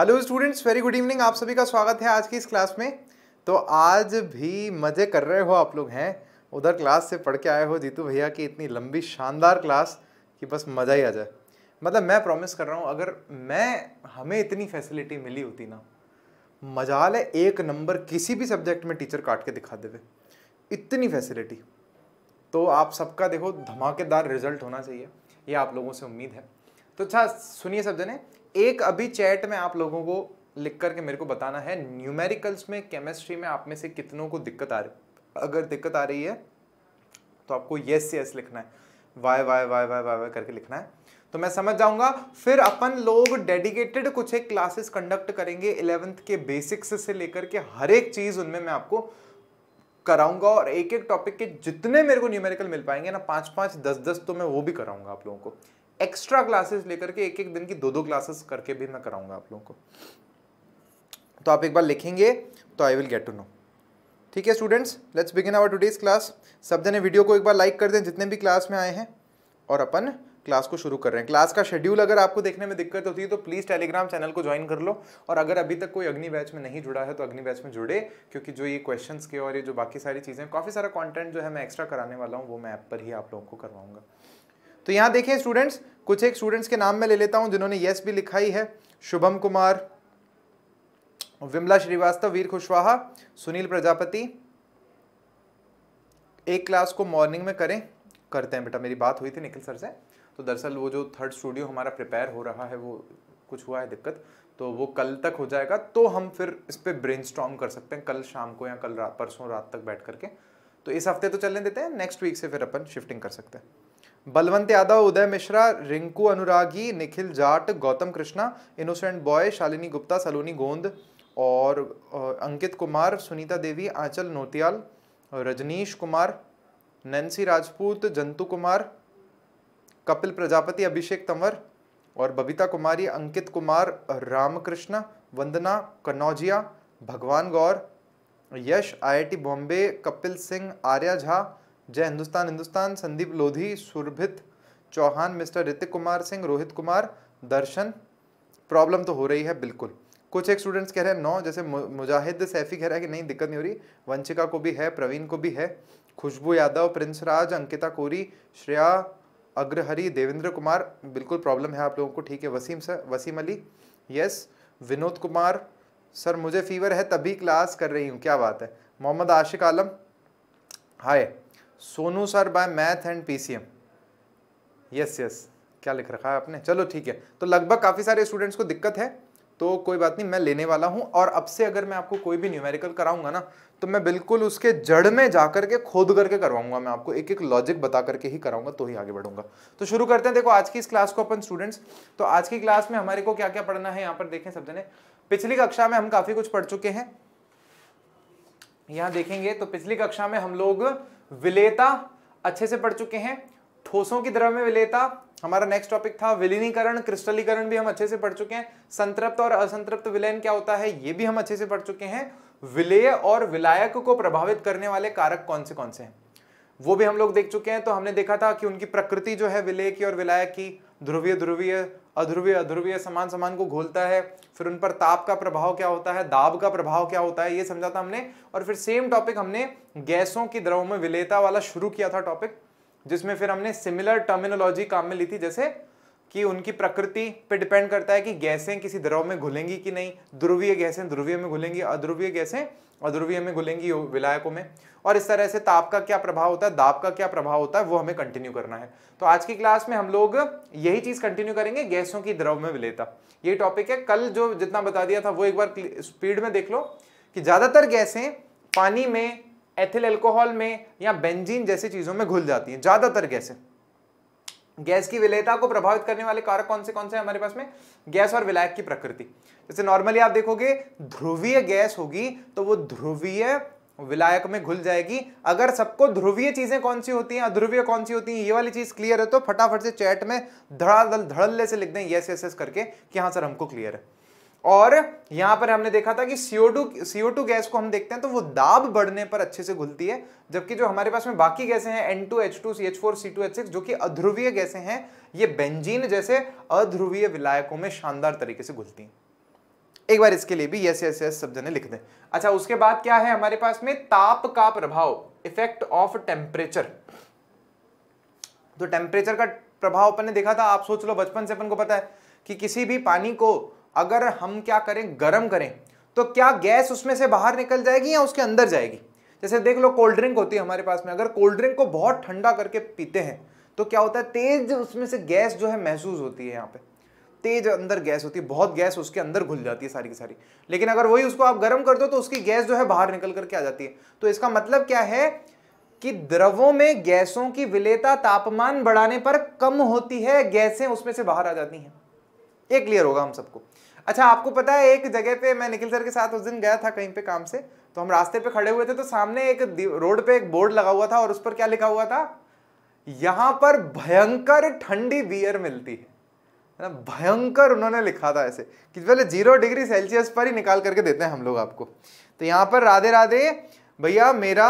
Hello students very good evening आप सभी का स्वागत है आज की इस क्लास में तो आज भी मज़े कर रहे हो आप लोग हैं उधर क्लास से पढ़ के आए हो जीतू भैया की इतनी लंबी शानदार क्लास कि बस मज़ा ही आ जाए मतलब मैं प्रॉमिस कर रहा हूँ अगर मैं हमें इतनी फैसिलिटी मिली होती ना मजाल है एक नंबर किसी भी सब्जेक्ट में टीचर काट के दिखा देवे इतनी फैसिलिटी तो आप सबका देखो धमाकेदार रिजल्ट होना चाहिए ये आप लोगों से उम्मीद है तो अच्छा सुनिए सब जने एक अभी चैट में आप लोगों को लिख करके मेरे को बताना है न्यूमेरिकल्स में केमिस्ट्री में आप में से कितनों को दिक्कत आ रही अगर दिक्कत आ रही है तो आपको येस यस लिखना है Y Y Y Y Y Y करके लिखना है तो मैं समझ जाऊंगा फिर अपन लोग डेडिकेटेड कुछ एक क्लासेस कंडक्ट करेंगे इलेवेंथ के बेसिक्स से लेकर के हर एक चीज़ उनमें मैं आपको कराऊंगा और एक एक टॉपिक के जितने मेरे को न्यूमेरिकल मिल पाएंगे ना पांच पांच दस दस तो मैं वो भी कराऊंगा आप लोगों को एक्स्ट्रा क्लासेस लेकर के एक एक दिन की दो दो क्लासेस करके भी मैं कराऊंगा आप लोगों को तो आप एक बार लिखेंगे तो I will get to know ठीक है students let's begin our today's class सब जने वीडियो को एक बार लाइक कर दें जितने भी क्लास में आए हैं और अपन क्लास को शुरू कर रहे हैं क्लास का शेड्यूल अगर आपको देखने में दिक्कत होती है तो प्लीज़ टेलीग्राम चैनल को ज्वाइन कर लो और अगर अभी तक कोई अग्नि बैच में नहीं जुड़ा है तो अग्नि बैच में जुड़े क्योंकि जो ये क्वेश्चंस के और ये जो बाकी सारी चीज़ें काफ़ी सारा कंटेंट जो है मैं एक्स्ट्रा कराने वाला हूँ वो मैं ऐप पर ही आप लोगों को करवाऊंगा तो यहां देखें स्टूडेंट्स कुछ एक स्टूडेंट्स के नाम में ले लेता हूँ जिन्होंने यस भी लिखाई है शुभम कुमार विमला श्रीवास्तव वीर कुशवाहा सुनील प्रजापति एक क्लास को मॉर्निंग में करें करते हैं बेटा मेरी बात हुई थी निखिल सर से तो दरअसल वो जो थर्ड स्टूडियो हमारा प्रिपेयर हो रहा है वो कुछ हुआ है दिक्कत तो वो कल तक हो जाएगा तो हम फिर इस पर ब्रेन कर सकते हैं कल शाम को या कल रात परसों रात तक बैठ करके तो इस हफ्ते तो चलने देते हैं नेक्स्ट वीक से फिर अपन शिफ्टिंग कर सकते हैं बलवंत यादव उदय मिश्रा रिंकू अनुरागी निखिल जाट गौतम कृष्णा इनोसेंट बॉय शालिनी गुप्ता सलोनी गोंद और अंकित कुमार सुनीता देवी आंचल नोतियाल रजनीश कुमार नैन्सी राजपूत जंतु कुमार कपिल प्रजापति अभिषेक तंवर और बबीता कुमारी अंकित Kumar Ramakrishna Vandana Kanaujia Bhagwan Gaur Yash IIT Bombay Kapil Singh Arya Jha Jai Hindustan Hindustan Sandeep Lodhi Surbhit Chauhan mister Hrithik Kumar Singh Rohit Kumar Darshan problem तो हो रही है बिल्कुल कुछ एक स्टूडेंट्स कह रहे हैं नौ जैसे मुजाहिद सैफी कह रहा है कि नहीं दिक्कत नहीं हो रही वंशिका को भी है प्रवीण को भी है खुशबू यादव प्रिंस राज अंकिता कोरी श्रेया अग्रहरी देवेंद्र कुमार बिल्कुल प्रॉब्लम है आप लोगों को ठीक है Waseem sir Waseem Ali yes Vinod Kumar sir मुझे फीवर है तभी क्लास कर रही हूँ क्या बात है Mohammad Ashiq Alam hi Sonu sir by math and PCM yes yes क्या लिख रखा है आपने चलो ठीक है तो लगभग काफ़ी सारे स्टूडेंट्स को दिक्कत है तो कोई बात नहीं मैं लेने वाला हूँ और अब से अगर मैं आपको कोई भी न्यूमेरिकल कराऊंगा ना तो मैं बिल्कुल उसके जड़ में जा करके खोद करके करवाऊंगा मैं आपको एक एक लॉजिक बता करके ही कराऊंगा तो ही आगे बढ़ूंगा तो शुरू करते हैं देखो आज की इस क्लास को अपन स्टूडेंट्स तो आज की क्लास में हमारे को क्या क्या पढ़ना है यहाँ पर देखें सब जने पिछली कक्षा में हम काफ़ी कुछ पढ़ चुके हैं यहाँ देखेंगे तो पिछली कक्षा में हम लोग विलेता अच्छे से पढ़ चुके हैं ठोसों की द्रव में विलेता हमारा नेक्स्ट टॉपिक था विलीनीकरण क्रिस्टलीकरण भी हम अच्छे से पढ़ चुके हैं संतृप्त और असंतृप्त विलयन क्या होता है ये भी हम अच्छे से पढ़ चुके हैं विलेय और विलायक को प्रभावित करने वाले कारक कौन से कौन से हैं वो भी हम लोग देख चुके हैं तो हमने देखा था कि उनकी प्रकृति जो है विलेय की और विलायक की ध्रुवीय ध्रुवीय अध्रुवीय अध्रुवीय समान समान को घोलता है फिर उन पर ताप का प्रभाव क्या होता है दाब का प्रभाव क्या होता है ये समझा था हमने और फिर सेम टॉपिक हमने गैसों की द्रव में विलेता वाला शुरू किया था टॉपिक जिसमें फिर हमने सिमिलर टर्मिनोलॉजी काम में ली थी जैसे कि उनकी प्रकृति पे डिपेंड करता है कि गैसें किसी द्रव में घुलेंगी कि नहीं ध्रुवीय गैसें ध्रुवीय में घुलेंगी अध्रुवीय गैसें अध्रुवीय में घुलेंगी विलायकों में और इस तरह से ताप का क्या प्रभाव होता है दाप का क्या प्रभाव होता है वो हमें कंटिन्यू करना है तो आज की क्लास में हम लोग यही चीज़ कंटिन्यू करेंगे गैसों की द्रव में विलेता यही टॉपिक है कल जो जितना बता दिया था वो एक बार स्पीड में देख लो कि ज़्यादातर गैसें पानी में एथिल एल्कोहल में या बेंजीन जैसी चीज़ों में घुल जाती हैं ज़्यादातर गैसें गैस की विलयता को प्रभावित करने वाले कारक कौन से कौन से हमारे पास में गैस और विलायक की प्रकृति जैसे नॉर्मली आप देखोगे ध्रुवीय गैस होगी तो वो ध्रुवीय विलायक में घुल जाएगी अगर सबको ध्रुवीय चीजें कौन सी होती हैं अध्रुवीय कौन सी होती हैं ये वाली चीज क्लियर है तो फटाफट से चैट में धड़ाधल धड़ल्ले से लिख दें यस यस यस करके कि हाँ सर हमको क्लियर है और यहां पर हमने देखा था कि CO2 CO2 गैस को हम देखते हैं तो वो दाब बढ़ने पर अच्छे से घुलती है जबकि जो हमारे पास में बाकी गैसें हैं N2H2 CH4 C2H6 जो कि अध्रुवीय गैसें हैं ये बेंजीन जैसे अध्रुवीय विलायकों में शानदार तरीके से घुलती हैं एक बार इसके लिए भी यस यस यस सब जने लिख दें अच्छा उसके बाद क्या है हमारे पास में ताप का प्रभाव इफेक्ट ऑफ टेम्परेचर तो टेम्परेचर का प्रभाव अपन ने देखा था आप सोच लो बचपन से अपन को पता है कि किसी भी पानी को अगर हम क्या करें गर्म करें तो क्या गैस उसमें से बाहर निकल जाएगी या उसके अंदर जाएगी जैसे देख लो कोल्ड ड्रिंक होती है हमारे पास में अगर कोल्ड ड्रिंक को बहुत ठंडा करके पीते हैं तो क्या होता है तेज उसमें से गैस जो है महसूस होती है यहाँ पे तेज अंदर गैस होती है बहुत गैस उसके अंदर घुल जाती है सारी की सारी लेकिन अगर वही उसको आप गर्म कर दो तो उसकी गैस जो है बाहर निकल करके आ जाती है तो इसका मतलब क्या है कि द्रवों में गैसों की विलेता तापमान बढ़ाने पर कम होती है गैसें उसमें से बाहर आ जाती हैं ये क्लियर होगा हम सबको अच्छा आपको पता है एक जगह पे मैं निखिल सर के साथ उस दिन गया था कहीं पे काम से तो हम रास्ते पे खड़े हुए थे तो सामने एक रोड पे एक बोर्ड लगा हुआ था और उस पर क्या लिखा हुआ था यहां पर भयंकर ठंडी बियर मिलती है ना भयंकर उन्होंने लिखा था ऐसे कि पहले जीरो डिग्री सेल्सियस पर ही निकाल करके देते हैं हम लोग आपको तो यहां पर राधे राधे भैया मेरा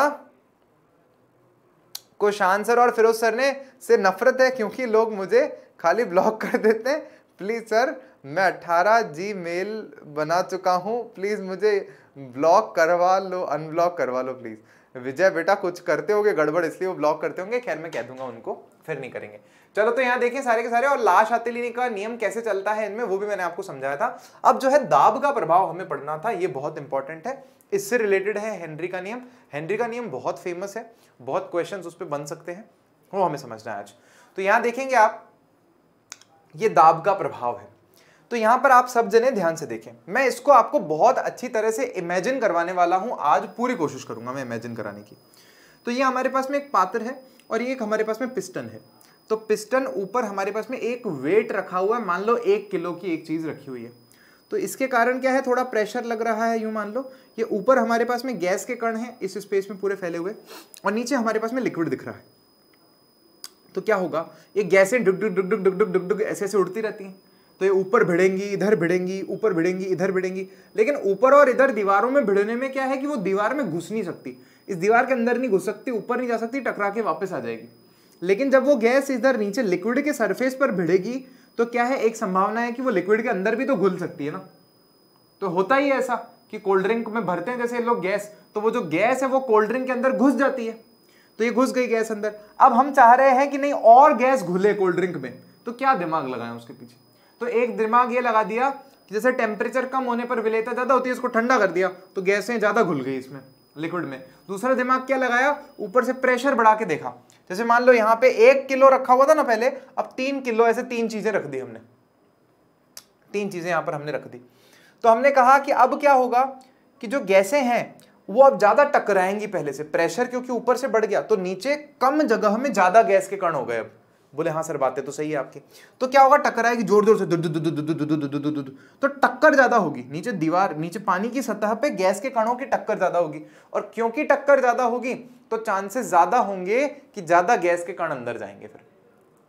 कुशान सर और फिरोज सर ने से नफरत है क्योंकि लोग मुझे खाली ब्लॉक कर देते हैं प्लीज़ सर मैं अट्ठारह जी मेल बना चुका हूँ प्लीज़ मुझे ब्लॉक करवा लो अनब्लॉक करवा लो प्लीज़ विजय बेटा कुछ करते होगे गड़बड़ इसलिए वो ब्लॉक करते होंगे खैर मैं कह दूंगा उनको फिर नहीं करेंगे चलो तो यहाँ देखिए सारे के सारे और लाश आते लेने का नियम कैसे चलता है इनमें वो भी मैंने आपको समझाया था अब जो है दाब का प्रभाव हमें पढ़ना था ये बहुत इंपॉर्टेंट है इससे रिलेटेड है हेनरी का नियम हेनरी का नियम बहुत फेमस है बहुत क्वेश्चन उस पर बन सकते हैं वो हमें समझना है आज तो यहाँ देखेंगे आप ये दाब का प्रभाव है तो यहाँ पर आप सब जने ध्यान से देखें मैं इसको आपको बहुत अच्छी तरह से इमेजिन करवाने वाला हूँ आज पूरी कोशिश करूँगा मैं इमेजिन कराने की तो ये हमारे पास में एक पात्र है और ये एक हमारे पास में पिस्टन है तो पिस्टन ऊपर हमारे पास में एक वेट रखा हुआ है मान लो एक किलो की एक चीज़ रखी हुई है तो इसके कारण क्या है थोड़ा प्रेशर लग रहा है यूँ मान लो ये ऊपर हमारे पास में गैस के कण हैं इस स्पेस में पूरे फैले हुए और नीचे हमारे पास में लिक्विड दिख रहा है तो क्या होगा ये गैसें डुग डुग डुक डुग डुग डुग डुग डुग ऐसे ऐसे उड़ती रहती हैं तो ये ऊपर भिड़ेंगी इधर भिड़ेंगी ऊपर भिड़ेंगी इधर भिड़ेंगी लेकिन ऊपर और इधर दीवारों में भिड़ने में क्या है कि वो दीवार में घुस नहीं सकती इस दीवार के अंदर नहीं घुस सकती ऊपर नहीं जा सकती टकरा के वापस आ जाएगी लेकिन जब वो गैस इधर नीचे लिक्विड के सरफेस पर भिड़ेगी तो क्या है एक संभावना है कि वो लिक्विड के अंदर भी तो घुल सकती है ना तो होता ही ऐसा कि कोल्ड ड्रिंक में भरते हैं जैसे लोग गैस तो वो जो गैस है वो कोल्ड ड्रिंक के अंदर घुस जाती है तो ये घुस गई गैस अंदर अब हम चाह रहे हैं कि नहीं और गैस घुले कोल्ड ड्रिंक में तो क्या दिमाग लगाया उसके पीछे तो एक दिमाग ये लगा दिया कि जैसे टेम्परेचर कम होने पर विलेता ज़्यादा होती है उसको ठंडा कर दिया तो गैसें ज़्यादा घुल गई इसमें लिक्विड में दूसरा दिमाग क्या लगाया ऊपर से प्रेशर बढ़ा के देखा जैसे मान लो यहाँ पे एक किलो रखा हुआ था ना पहले अब तीन किलो ऐसे तीन चीज़ें रख दी हमने तीन चीज़ें यहाँ पर हमने रख दी तो हमने कहा कि अब क्या होगा कि जो गैसें हैं वो अब ज्यादा टकराएंगी पहले से प्रेशर क्योंकि ऊपर से बढ़ गया तो नीचे कम जगह में ज्यादा गैस के कण हो गए अब बोले हाँ सर बातें तो सही है आपकी तो क्या होगा टकराएगी जोर जोर से तो टक्कर ज्यादा होगी नीचे दीवार नीचे पानी की सतह पे गैस के कणों की टक्कर ज्यादा होगी और क्योंकि टक्कर ज्यादा होगी तो चांसेस ज्यादा होंगे कि ज्यादा गैस के कण अंदर जाएंगे फिर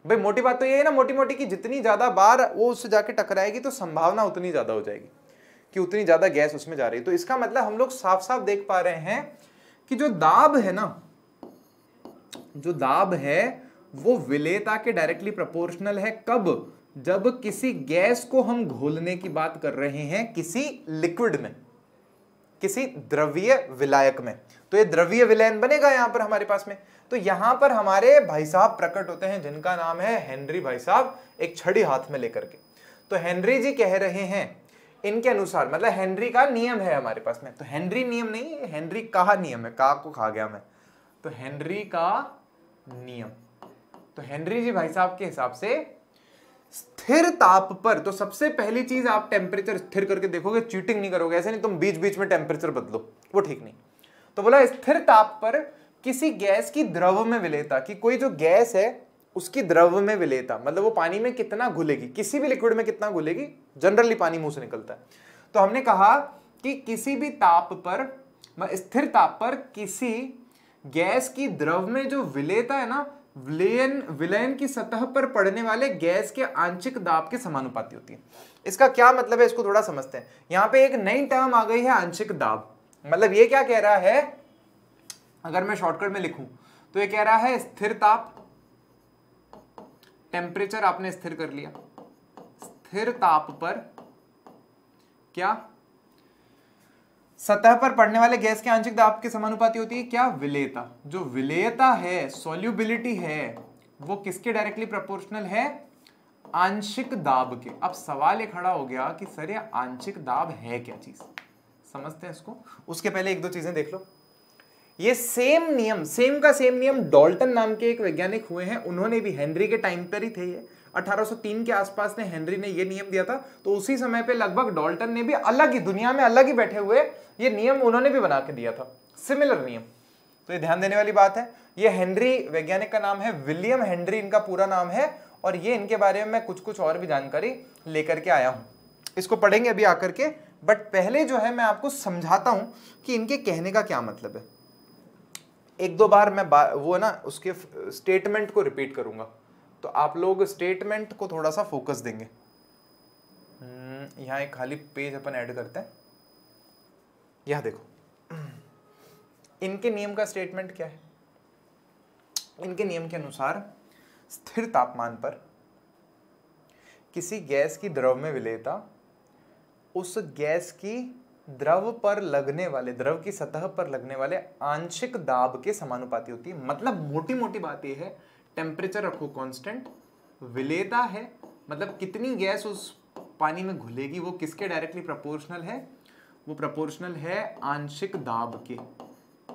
भाई मोटी बात तो ये है ना मोटी मोटी की जितनी ज्यादा बार वो उससे जाके टकराएगी तो संभावना उतनी ज्यादा हो जाएगी कि उतनी ज़्यादा गैस उसमें जा रही है तो इसका मतलब हम लोग साफ साफ देख पा रहे हैं कि जो दाब है ना जो दाब है वो विलेता के डायरेक्टली प्रोपोर्शनल है कब जब किसी गैस को हम घोलने की बात कर रहे हैं किसी लिक्विड में किसी द्रव्य विलायक में तो ये द्रव्य विलयन बनेगा यहां पर हमारे पास में तो यहां पर हमारे भाई साहब प्रकट होते हैं जिनका नाम है हेनरी भाई साहब एक छड़ी हाथ में लेकर के तो हेनरी जी कह रहे हैं इनके अनुसार मतलब हेनरी का नियम है हमारे पास में तो हेनरी नियम नहीं है हेनरी कहा नियम है का को खा गया मैं तो हेनरी का नियम तो हेनरी जी भाई साहब के हिसाब से स्थिर ताप पर तो सबसे पहली चीज आप टेम्परेचर स्थिर करके देखोगे चीटिंग नहीं करोगे ऐसे नहीं तुम बीच बीच में टेम्परेचर बदलो वो ठीक नहीं तो बोला स्थिर ताप पर किसी गैस की द्रव में विलेता कि कोई जो गैस है उसकी द्रव में विलेता मतलब वो पानी में कितना घुलेगी किसी भी लिक्विड में कितना घुलेगी जनरली पानी मुंह से निकलता है तो हमने कहा कि किसी भी ताप पर स्थिर ताप पर किसी गैस की द्रव में जो विलेता है ना विलयन विलयन की सतह पर पड़ने वाले गैस के आंशिक दाब के समानुपाती होती है इसका क्या मतलब है इसको थोड़ा समझते हैं यहां पे एक नई टर्म आ गई है आंशिक दाब मतलब ये क्या कह रहा है अगर मैं शॉर्टकट में लिखूं तो ये कह रहा है स्थिर ताप टेम्परेचर आपने स्थिर कर लिया स्थिर ताप पर क्या सतह पर पड़ने वाले गैस के आंशिक दाब के समानुपाती होती है क्या विलेयता जो विलेयता है सोल्यूबिलिटी है वो किसके डायरेक्टली प्रोपोर्शनल है आंशिक दाब के अब सवाल ये खड़ा हो गया कि सर ये आंशिक दाब है क्या चीज समझते हैं इसको उसके पहले एक दो चीजें देख लो ये सेम नियम सेम का सेम नियम डॉल्टन नाम के एक वैज्ञानिक हुए हैं उन्होंने भी हेनरी के टाइम पर ही थे ये 1803 के आसपास ने हेनरी ने ये नियम दिया था तो उसी समय पे लगभग डॉल्टन ने भी अलग ही दुनिया में अलग ही बैठे हुए ये नियम उन्होंने भी बना के दिया था सिमिलर नियम तो ये ध्यान देने वाली बात है ये हेनरी वैज्ञानिक का नाम है विलियम हेनरी इनका पूरा नाम है और ये इनके बारे में मैं कुछ कुछ और भी जानकारी लेकर के आया हूँ इसको पढ़ेंगे अभी आकर के बट पहले जो है मैं आपको समझाता हूँ कि इनके कहने का क्या मतलब है एक दो बार मैं बा, वो ना उसके स्टेटमेंट को रिपीट करूंगा तो आप लोग स्टेटमेंट को थोड़ा सा फोकस देंगे हम्म, यहाँ एक खाली पेज अपन ऐड करते हैं यह देखो इनके नियम का स्टेटमेंट क्या है इनके नियम के अनुसार स्थिर तापमान पर किसी गैस की द्रव में विलेयता उस गैस की द्रव पर लगने वाले द्रव की सतह पर लगने वाले आंशिक दाब के समानुपाती होती है मतलब मोटी मोटी बात यह है टेम्परेचर रखो कांस्टेंट विलेता है मतलब कितनी गैस उस पानी में घुलेगी वो किसके डायरेक्टली प्रपोर्शनल है वो प्रपोर्शनल है आंशिक दाब के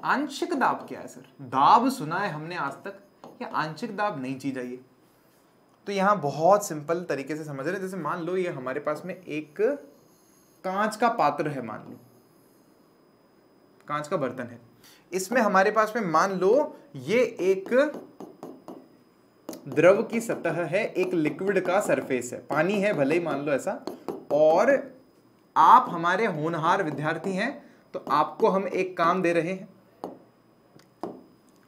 आंशिक दाब क्या है सर दाब सुना है हमने आज तक ये आंशिक दाब नहीं चीज आई तो यहाँ बहुत सिंपल तरीके से समझ रहे हैं जैसे मान लो ये हमारे पास में एक कांच का पात्र है मान लो कांच का बर्तन है इसमें हमारे पास में मान लो ये एक द्रव की सतह है एक लिक्विड का सरफेस है पानी है भले ही मान लो ऐसा और आप हमारे होनहार विद्यार्थी हैं तो आपको हम एक काम दे रहे हैं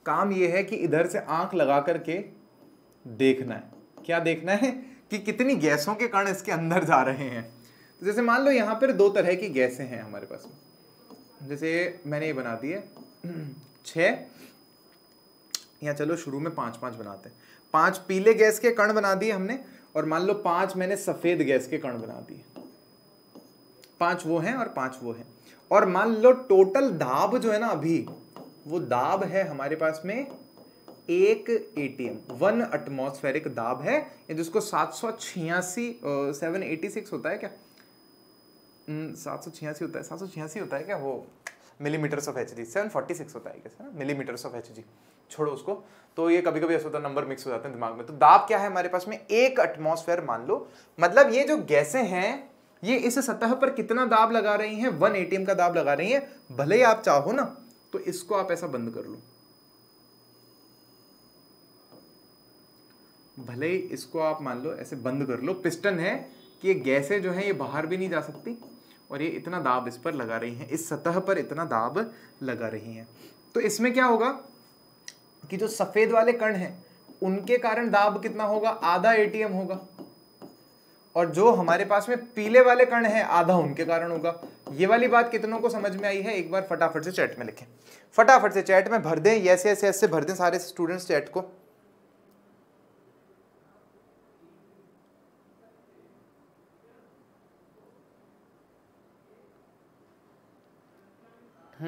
काम यह है कि इधर से आंख लगा करके देखना है क्या देखना है कि कितनी गैसों के कण इसके अंदर जा रहे हैं जैसे मान लो यहाँ पर दो तरह की गैसें हैं हमारे पास में जैसे मैंने ये बना दी है छः या चलो शुरू में पांच पांच बनाते हैं पांच पीले गैस के कण बना दिए हमने और मान लो पांच मैंने सफ़ेद गैस के कण बना दिए पांच वो हैं और पांच वो हैं और मान लो टोटल दाब जो है ना अभी वो दाब है हमारे पास में एक एटीएम वन अटमोस्फेरिक दाब है जिसको सात सौ छियासी सेवन एटी सिक्स होता है क्या सात सौ छियासी होता है सात सौ छियासी होता है क्या वो millimetres of H G seven forty six होता है मिलीमीटर्स ऑफ एच जी छोड़ो उसको तो ये कभी कभी ऐसा होता है नंबर मिक्स हो जाते हैं दिमाग में तो दाब क्या है हमारे पास में एक एटमोसफेयर मान लो मतलब ये जो गैसें हैं ये इस सतह पर कितना दाब लगा रही हैं वन एटीएम का दाब लगा रही हैं भले ही आप चाहो ना तो इसको आप ऐसा बंद कर लो भले ही इसको आप मान लो ऐसे बंद कर लो पिस्टन है कि ये गैसें जो है ये बाहर भी नहीं जा सकती और ये इतना दाब इस पर लगा रही हैं इस सतह पर इतना दाब लगा रही हैं तो इसमें क्या होगा कि जो सफ़ेद वाले कण हैं उनके कारण दाब कितना होगा आधा एटीएम होगा और जो हमारे पास में पीले वाले कण हैं आधा उनके कारण होगा ये वाली बात कितनों को समझ में आई है एक बार फटाफट से चैट में लिखें फटाफट से चैट में भर दें ऐसे ऐसे ऐसे भर दें सारे स्टूडेंट्स चैट को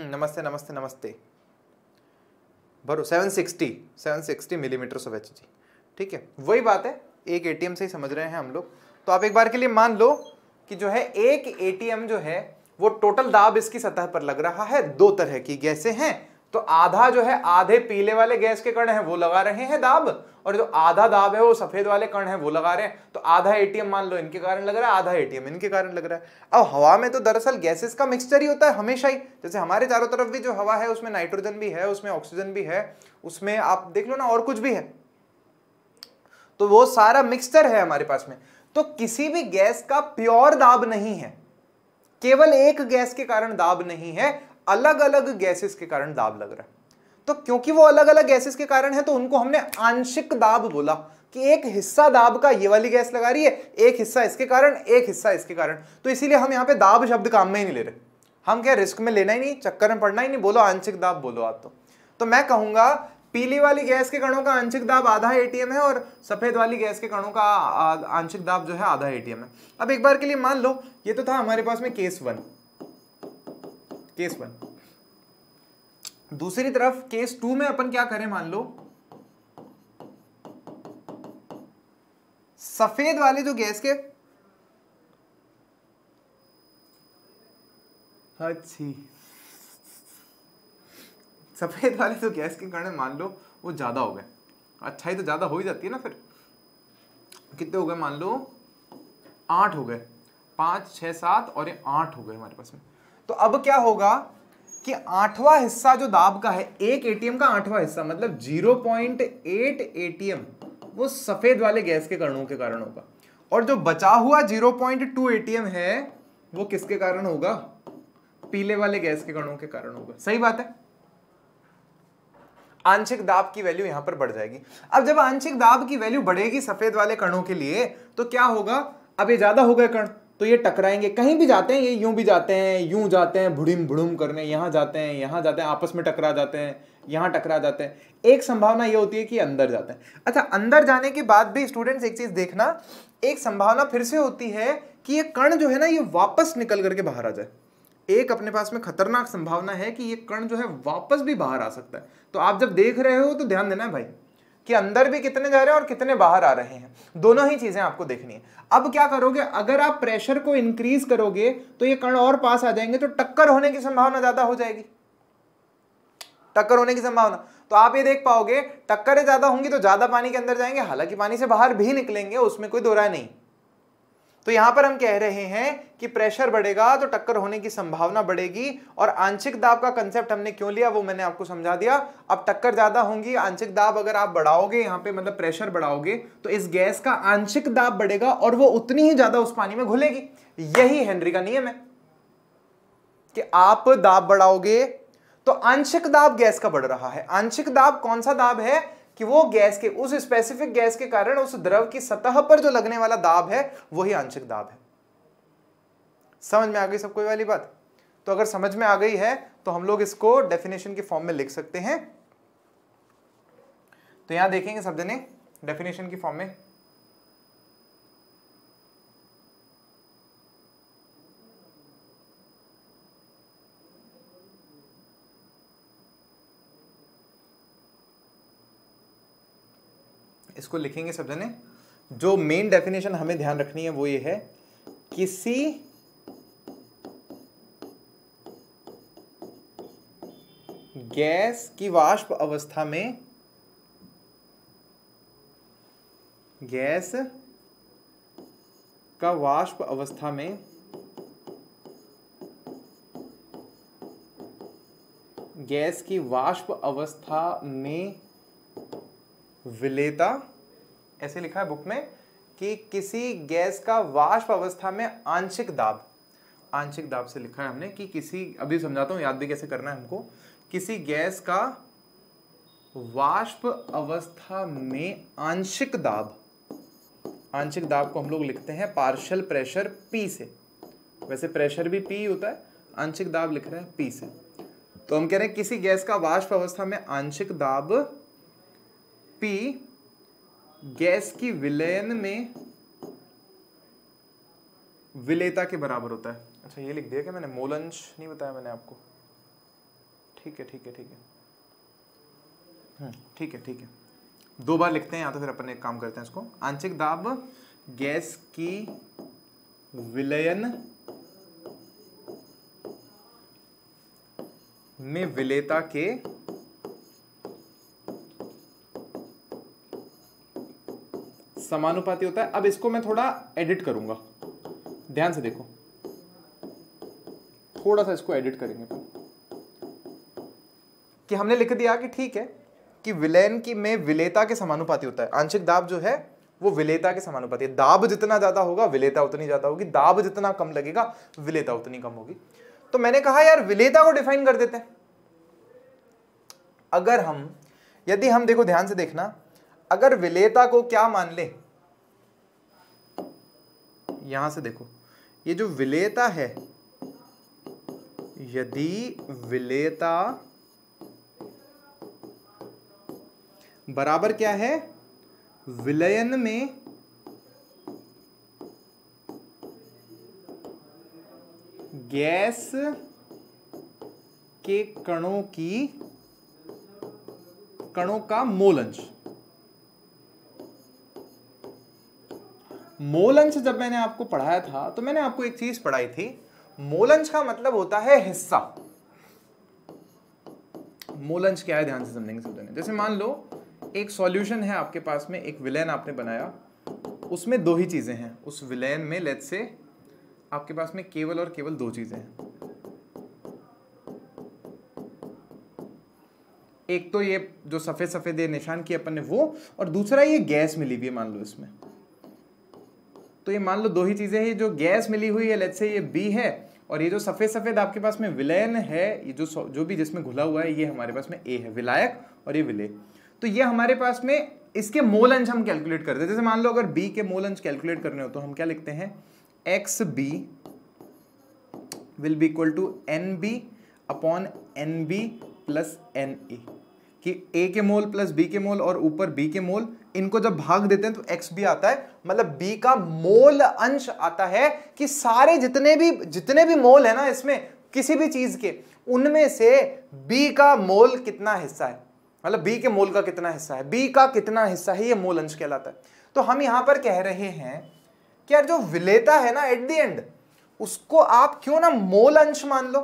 हम्म, नमस्ते नमस्ते नमस्ते भरो 760 760 मिलीमीटर्स ऑफ एच ठीक है वही बात है एक एटीएम से ही समझ रहे हैं हम लोग तो आप एक बार के लिए मान लो कि जो है एक एटीएम जो है वो टोटल दाब इसकी सतह पर लग रहा है दो तरह की गैसें हैं तो आधा जो है आधे पीले वाले गैस के कण है वो लगा रहे हैं दाब और जो आधा दाब है वो सफेद वाले कण है वो लगा रहे हैं तो आधा एटीएम मान लो इनके कारण लग रहा है आधा एटीएम इनके कारण लग रहा है अब हवा में तो दरअसल गैसेस का मिक्सचर ही होता है हमेशा ही जैसे हमारे चारों तरफ भी जो हवा है उसमें नाइट्रोजन भी है उसमें ऑक्सीजन भी है उसमें आप देख लो ना और कुछ भी है तो वो सारा मिक्सचर है हमारे पास में तो किसी भी गैस का प्योर दाब नहीं है केवल एक गैस के कारण दाब नहीं है अलग अलग गैसेस के कारण दाब लग रहा है तो क्योंकि वो अलग अलग गैसेस के कारण है तो उनको हमने आंशिक दाब बोला कि एक हिस्सा दाब का ये वाली गैस लगा रही है एक हिस्सा इसके कारण एक हिस्सा इसके कारण तो इसीलिए हम यहाँ पे दाब शब्द काम में ही नहीं ले रहे हम क्या रिस्क में लेना ही नहीं चक्कर में पड़ना ही नहीं बोलो आंशिक दाब बोलो आप तो तो मैं कहूंगा पीली वाली गैस के कणों का आंशिक दाब आधा एटीएम है और सफेद वाली गैस के कणों का आंशिक दाब जो है आधा एटीएम है अब एक बार के लिए मान लो ये तो था हमारे पास में केस वन केस वन दूसरी तरफ केस टू में अपन क्या करें मान लो सफेद वाले जो गैस के अच्छी सफेद वाले जो गैस के कारण मान लो वो ज्यादा हो गए अच्छाई तो ज्यादा हो ही जाती है ना फिर कितने हो गए मान लो आठ हो गए पांच छह सात और ये आठ हो गए हमारे पास में तो अब क्या होगा कि आठवां हिस्सा जो दाब का है एक एटीएम का आठवां हिस्सा मतलब 0.8 एटीएम वो सफेद वाले गैस के कणों के कारण होगा और जो बचा हुआ 0.2 एटीएम है वो किसके कारण होगा पीले वाले गैस के कणों के कारण होगा सही बात है आंशिक दाब की वैल्यू यहां पर बढ़ जाएगी अब जब आंशिक दाब की वैल्यू बढ़ेगी सफेद वाले कणों के लिए तो क्या होगा अब ये ज्यादा हो गए कण तो ये टकराएंगे कहीं भी जाते हैं ये यूं भी जाते हैं यूं जाते हैं भुड़िम भुड़ुम करने यहां जाते हैं यहां जाते हैं आपस में टकरा जाते हैं यहां टकरा जाते हैं एक संभावना ये होती है कि अंदर जाते हैं अच्छा अंदर जाने के बाद भी स्टूडेंट्स एक चीज़ देखना एक संभावना फिर से होती है कि ये कण जो है ना ये वापस निकल करके बाहर आ जाए एक अपने पास में खतरनाक संभावना है कि ये कण जो है वापस भी बाहर आ सकता है तो आप जब देख रहे हो तो ध्यान देना है भाई कि अंदर भी कितने जा रहे हैं और कितने बाहर आ रहे हैं दोनों ही चीजें आपको देखनी है अब क्या करोगे अगर आप प्रेशर को इंक्रीज करोगे तो ये कण और पास आ जाएंगे तो टक्कर होने की संभावना ज्यादा हो जाएगी टक्कर होने की संभावना तो आप ये देख पाओगे टक्करें ज्यादा होंगी तो ज्यादा पानी के अंदर जाएंगे हालांकि पानी से बाहर भी निकलेंगे उसमें कोई दो नहीं तो यहां पर हम कह रहे हैं कि प्रेशर बढ़ेगा तो टक्कर होने की संभावना बढ़ेगी और आंशिक दाब का कंसेप्ट हमने क्यों लिया वो मैंने आपको समझा दिया अब टक्कर ज्यादा होंगी आंशिक दाब अगर आप बढ़ाओगे यहां पे मतलब प्रेशर बढ़ाओगे तो इस गैस का आंशिक दाब बढ़ेगा और वो उतनी ही ज्यादा उस पानी में घुलेगी यही हेनरी का नियम है कि आप दाब बढ़ाओगे तो आंशिक दाब गैस का बढ़ रहा है आंशिक दाब कौन सा दाब है कि वो गैस के उस स्पेसिफिक गैस के कारण उस द्रव की सतह पर जो लगने वाला दाब है वही आंशिक दाब है समझ में आ गई सबको वाली बात तो अगर समझ में आ गई है तो हम लोग इसको डेफिनेशन के फॉर्म में लिख सकते हैं तो यहां देखेंगे सब जने डेफिनेशन की फॉर्म में इसको लिखेंगे सब जने जो मेन डेफिनेशन हमें ध्यान रखनी है वो ये है किसी गैस की वाष्प अवस्था में गैस का वाष्प अवस्था में गैस की वाष्प अवस्था में विलेता ऐसे लिखा है बुक में कि किसी गैस का वाष्प अवस्था में आंशिक दाब आंशिक दाब से लिखा है हमने कि किसी अभी समझाता हूँ याद भी कैसे करना है हमको किसी गैस का वाष्प अवस्था में आंशिक दाब आंशिक दाब को हम लोग लिखते हैं पार्शल प्रेशर पी से वैसे प्रेशर भी पी होता है आंशिक दाब लिख रहे हैं पी से तो हम कह रहे हैं किसी गैस का वाष्प अवस्था में आंशिक दाब पी गैस की विलयन में विलेता के बराबर होता है अच्छा ये लिख दिया क्या मैंने मोलंश नहीं बताया मैंने आपको ठीक है ठीक है ठीक है हम्म, ठीक है ठीक है दो बार लिखते हैं या तो फिर अपन एक काम करते हैं इसको आंशिक दाब गैस की विलयन में विलेता के समानुपाती होता है अब इसको मैं थोड़ा एडिट करूंगा ध्यान से देखो थोड़ा सा इसको एडिट करेंगे कि हमने लिख दिया कि ठीक है कि विलयन की में विलेता के समानुपाती होता है आंशिक दाब जो है वो विलेता के समानुपाती है दाब जितना ज्यादा होगा विलेता उतनी ज्यादा होगी दाब जितना कम लगेगा विलेता उतनी कम होगी तो मैंने कहा यार विलेता को डिफाइन कर देते हैं अगर हम यदि हम देखो ध्यान से देखना अगर विलेता को क्या मान ले यहां से देखो ये जो विलेता है यदि विलेता बराबर क्या है विलयन में गैस के कणों की कणों का मोल अंश मोलंश जब मैंने आपको पढ़ाया था तो मैंने आपको एक चीज पढ़ाई थी मोलंश का मतलब होता है हिस्सा मोलंश क्या है ध्यान से समझेंगे सब जने जैसे मान लो एक सॉल्यूशन है आपके पास में एक विलेन आपने बनाया उसमें दो ही चीज़ें हैं उस विलेन में लेट से आपके पास में केवल और केवल दो चीज़ें हैं एक तो ये जो सफ़ेद सफ़ेद निशान किया अपन ने वो और दूसरा ये गैस मिली हुई है मान लो इसमें तो ये मान लो दो ही चीज़ें हैं जो गैस मिली हुई है लेट से ये बी है और ये जो सफ़ेद सफ़ेद आपके पास में विलयन है ये जो जो भी जिसमें घुला हुआ है ये हमारे पास में ए है विलायक और ये विलय तो ये हमारे पास में इसके मोल अंश हम कैलकुलेट करते हैं जैसे मान लो अगर बी के मोल अंश कैलकुलेट करने हो तो हम क्या लिखते हैं X B will be equal to N B upon N B plus N A कि ए के मोल प्लस बी के मोल और ऊपर बी के मोल इनको जब भाग देते हैं तो एक्स भी आता है मतलब बी का मोल अंश आता है कि सारे जितने भी जितने भी मोल है ना इसमें किसी भी चीज के उनमें से बी का मोल कितना हिस्सा है मतलब बी के मोल का कितना हिस्सा है बी का कितना हिस्सा है ये मोल अंश कहलाता है तो हम यहां पर कह रहे हैं कि यार जो विलेता है ना एट द एंड उसको आप क्यों ना मोल अंश मान लो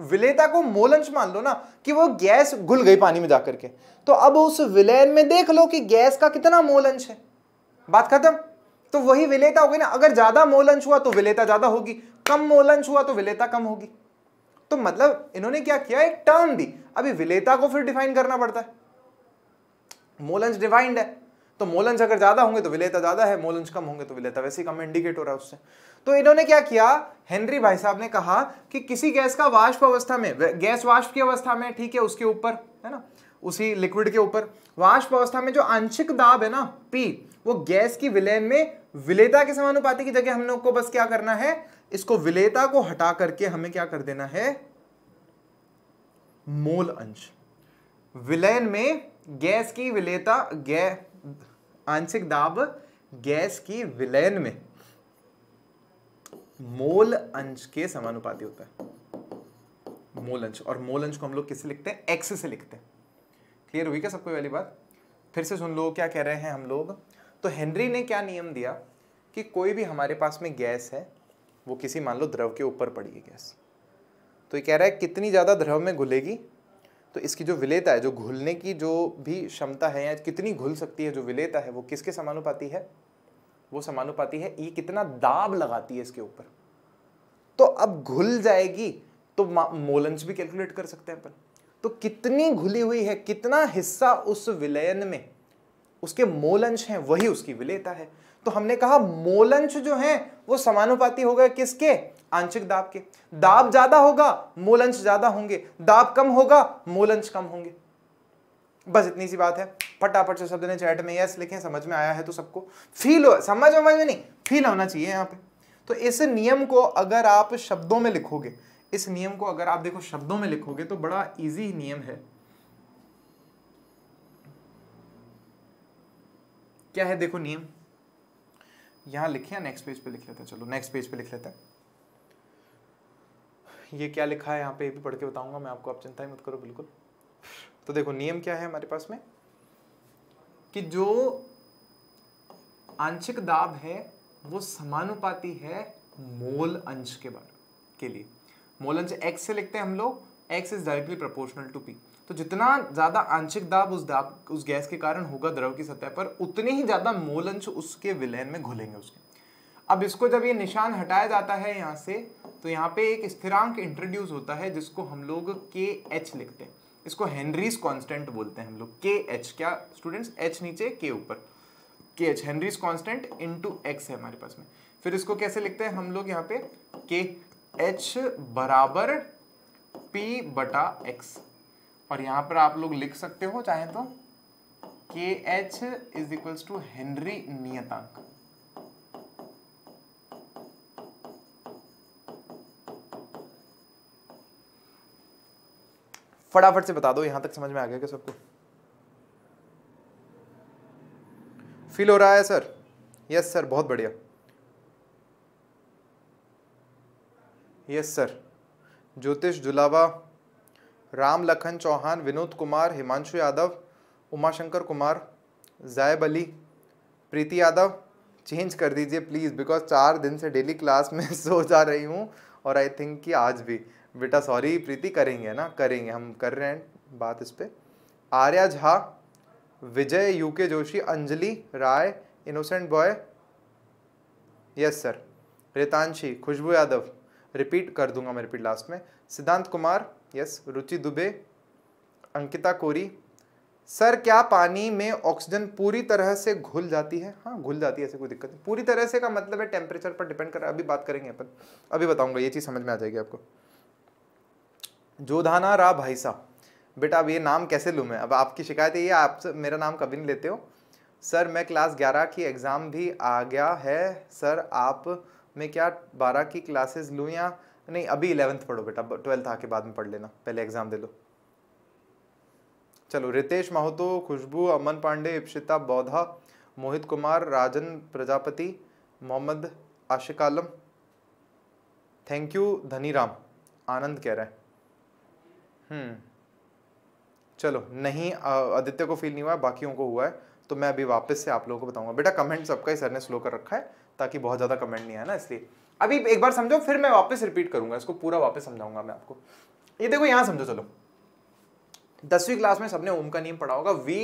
विलेता को मोलंच मान लो ना कि वो गैस घुल गई पानी में जाकर के तो अब उस विलयन में देख लो कि गैस का कितना मोलंश है बात खत्म तो वही विलेता होगी ना अगर ज्यादा मोलंश हुआ तो विलेता ज्यादा होगी कम मोलंश हुआ तो विलेता कम होगी तो मतलब इन्होंने क्या किया एक टर्म दी अभी विलेता को फिर डिफाइन करना पड़ता है मोलंश डिफाइंड है तो मोलंश अगर ज्यादा होंगे तो विलेता ज्यादा है मोलंश कम होंगे तो विलेता वैसे ही कम इंडिकेट हो रहा है उससे तो इन्होंने क्या किया हेनरी भाई साहब ने कहा कि किसी गैस का वाष्प अवस्था में गैस वाष्प की अवस्था में ठीक है उसके ऊपर है ना उसी लिक्विड के ऊपर वाष्प अवस्था में जो आंशिक दाब है ना पी वो गैस की विलयन में विलेता के समानुपाती की जगह हम लोग को बस क्या करना है इसको विलेता को हटा करके हमें क्या कर देना है मोल अंश विलयन में गैस की विलेता गै आंशिक दाब गैस की विलयन में मोल अंश के समानुपाती होता है मोल अंश और मोल अंश को हम लोग किससे लिखते हैं एक्स से लिखते हैं क्लियर हुई क्या सबको वाली बात फिर से सुन लो क्या कह रहे हैं हम लोग तो हेनरी ने क्या नियम दिया कि कोई भी हमारे पास में गैस है वो किसी मान लो द्रव के ऊपर पड़ी है गैस तो ये कह रहा है कितनी ज़्यादा द्रव में घुलेगी तो इसकी जो विलेता है जो घुलने की जो भी क्षमता है या कितनी घुल सकती है जो विलेता है वो किसके समानुपाती है वो समानुपाती है ये कितना दाब लगाती है इसके ऊपर तो अब घुल जाएगी तो मोलन्स भी कैलकुलेट कर सकते हैं अपन तो कितनी घुली हुई है कितना हिस्सा उस विलयन में उसके मोलंश हैं वही उसकी विलेता है तो हमने कहा मोलंश जो हैं वो समानुपाती हो गए किसके आंशिक दाब के दाब ज्यादा होगा मोलंश ज्यादा होंगे दाब कम होगा मोलंश कम होंगे बस इतनी सी बात है फटाफट से शब्द ने चैट में यस लिखे समझ में आया है तो सबको फील हो समझ समझ में नहीं फील होना चाहिए यहाँ पे तो इस नियम को अगर आप शब्दों में लिखोगे इस नियम को अगर आप देखो शब्दों में लिखोगे तो बड़ा इजी नियम है क्या है देखो नियम यहां लिखे नेक्स्ट पेज पे लिख लेते हैं चलो नेक्स्ट पेज पे लिख लेते हैं ये क्या लिखा है यहाँ पे ये भी पढ़ के बताऊंगा मैं आपको आप चिंता ही मत करो बिल्कुल तो देखो नियम क्या है हमारे पास में कि जो आंशिक दाब है वो समानुपाती है मोल अंश के बार के लिए मोल अंश एक्स से लिखते हैं हम लोग X is directly proportional to P तो जितना ज़्यादा आंशिक दाब उस दाब उस गैस के कारण होगा द्रव की सतह पर उतने ही ज़्यादा मोल अंश उसके विलयन में घुलेंगे उसके अब इसको जब ये निशान हटाया जाता है यहाँ से तो यहाँ पे एक स्थिरांक इंट्रोड्यूस होता है जिसको हम लोग के एच लिखते हैं इसको हेनरीज कांस्टेंट बोलते हैं हम लोग के एच क्या स्टूडेंट्स एच नीचे के ऊपर K H Henry's constant into X है हमारे पास में फिर इसको कैसे लिखते हैं हम लोग यहाँ पे के एच बराबर पी बटा एक्स और यहाँ पर आप लोग लिख सकते हो चाहे तो K H is equals to Henry नियतांक फटाफट से बता दो यहाँ तक समझ में आ गया क्या सबको फील हो रहा है सर यस सर बहुत बढ़िया यस सर ज्योतिष जुलावा राम लखन चौहान विनोद कुमार हिमांशु यादव उमाशंकर कुमार जायब अली प्रीति यादव चेंज कर दीजिए प्लीज़ बिकॉज चार दिन से डेली क्लास में सो जा रही हूँ और आई थिंक कि आज भी बेटा सॉरी प्रीति करेंगे ना करेंगे हम कर रहे हैं बात इस पर Arya Jha Vijay UK Joshi Anjali Rai innocent boy yes sir Retanshi Khushboo Yadav repeat कर दूंगा मैं रिपीट लास्ट में सिद्धांत कुमार यस रुचि दुबे अंकिता कोरी सर क्या पानी में ऑक्सीजन पूरी तरह से घुल जाती है हाँ घुल जाती है ऐसे कोई दिक्कत नहीं पूरी तरह से का मतलब है टेम्परेचर पर डिपेंड कर रहा है अभी बात करेंगे अपन अभी बताऊंगा ये चीज़ समझ में आ जाएगी आपको जोधाना रा भाई साहब बेटा अब ये नाम कैसे लूँ मैं अब आपकी शिकायत है ये आप मेरा नाम कभी नहीं लेते हो सर मैं क्लास ग्यारह की एग्ज़ाम भी आ गया है सर आप मैं क्या बारह की क्लासेस लूँ या नहीं अभी इलेवेंथ पढ़ो बेटा ट्वेल्थ आके बाद में पढ़ लेना पहले एग्ज़ाम दे लो चलो रितेश महोतो खुशबू अमन पांडे इप्शिता बौधा मोहित कुमार राजन प्रजापति मोहम्मद आशिक आलम थैंक यू धनी राम आनंद कह रहे हैं हम्म। चलो नहीं आदित्य को फील नहीं हुआ बाकियों को हुआ है तो मैं अभी वापस से आप लोगों को बताऊंगा बेटा कमेंट सबका ही सर ने स्लो कर रखा है ताकि बहुत ज़्यादा कमेंट नहीं आया ना इसलिए अभी एक बार समझो फिर मैं वापस रिपीट करूंगा इसको पूरा वापस समझाऊंगा मैं आपको ये देखो यहां समझो चलो दसवीं क्लास में सबने ओम का नियम पढ़ा होगा V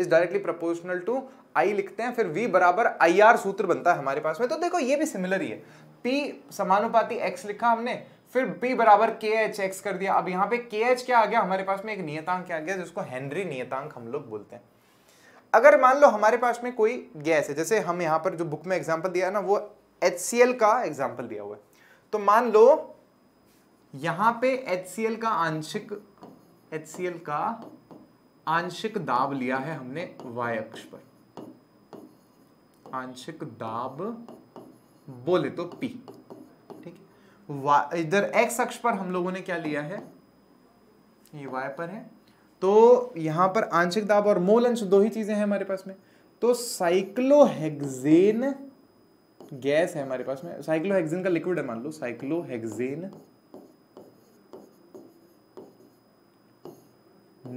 is directly proportional to I लिखते हैं फिर वी बराबर आई आर सूत्र बनता है हमारे पास में तो देखो ये भी सिमिलर ही है पी समानुपाती एक्स लिखा हमने फिर b बराबर के एच एक्स कर दिया अब यहां पे के एच क्या आ गया हमारे पास में एक नियतांक क्या आ गया जिसको हेनरी नियतांक हम लोग बोलते हैं अगर मान लो हमारे पास में कोई गैस है जैसे हम यहां पर जो बुक में एग्जाम्पल दिया ना वो एच का एग्जाम्पल दिया हुआ है तो मान लो यहां पे एच का आंशिक एच का आंशिक दाब लिया है हमने y अक्ष पर आंशिक दाब बोले तो पी इधर एक्स अक्ष पर हम लोगों ने क्या लिया है ये वाई पर है तो यहां पर आंशिक दाब और मोल अंश दो ही चीज़ें हैं हमारे पास में तो साइक्लोहेक्जेन गैस है हमारे पास में साइक्लोहेक्जेन का लिक्विड है मान लो साइक्लोहेक्जेन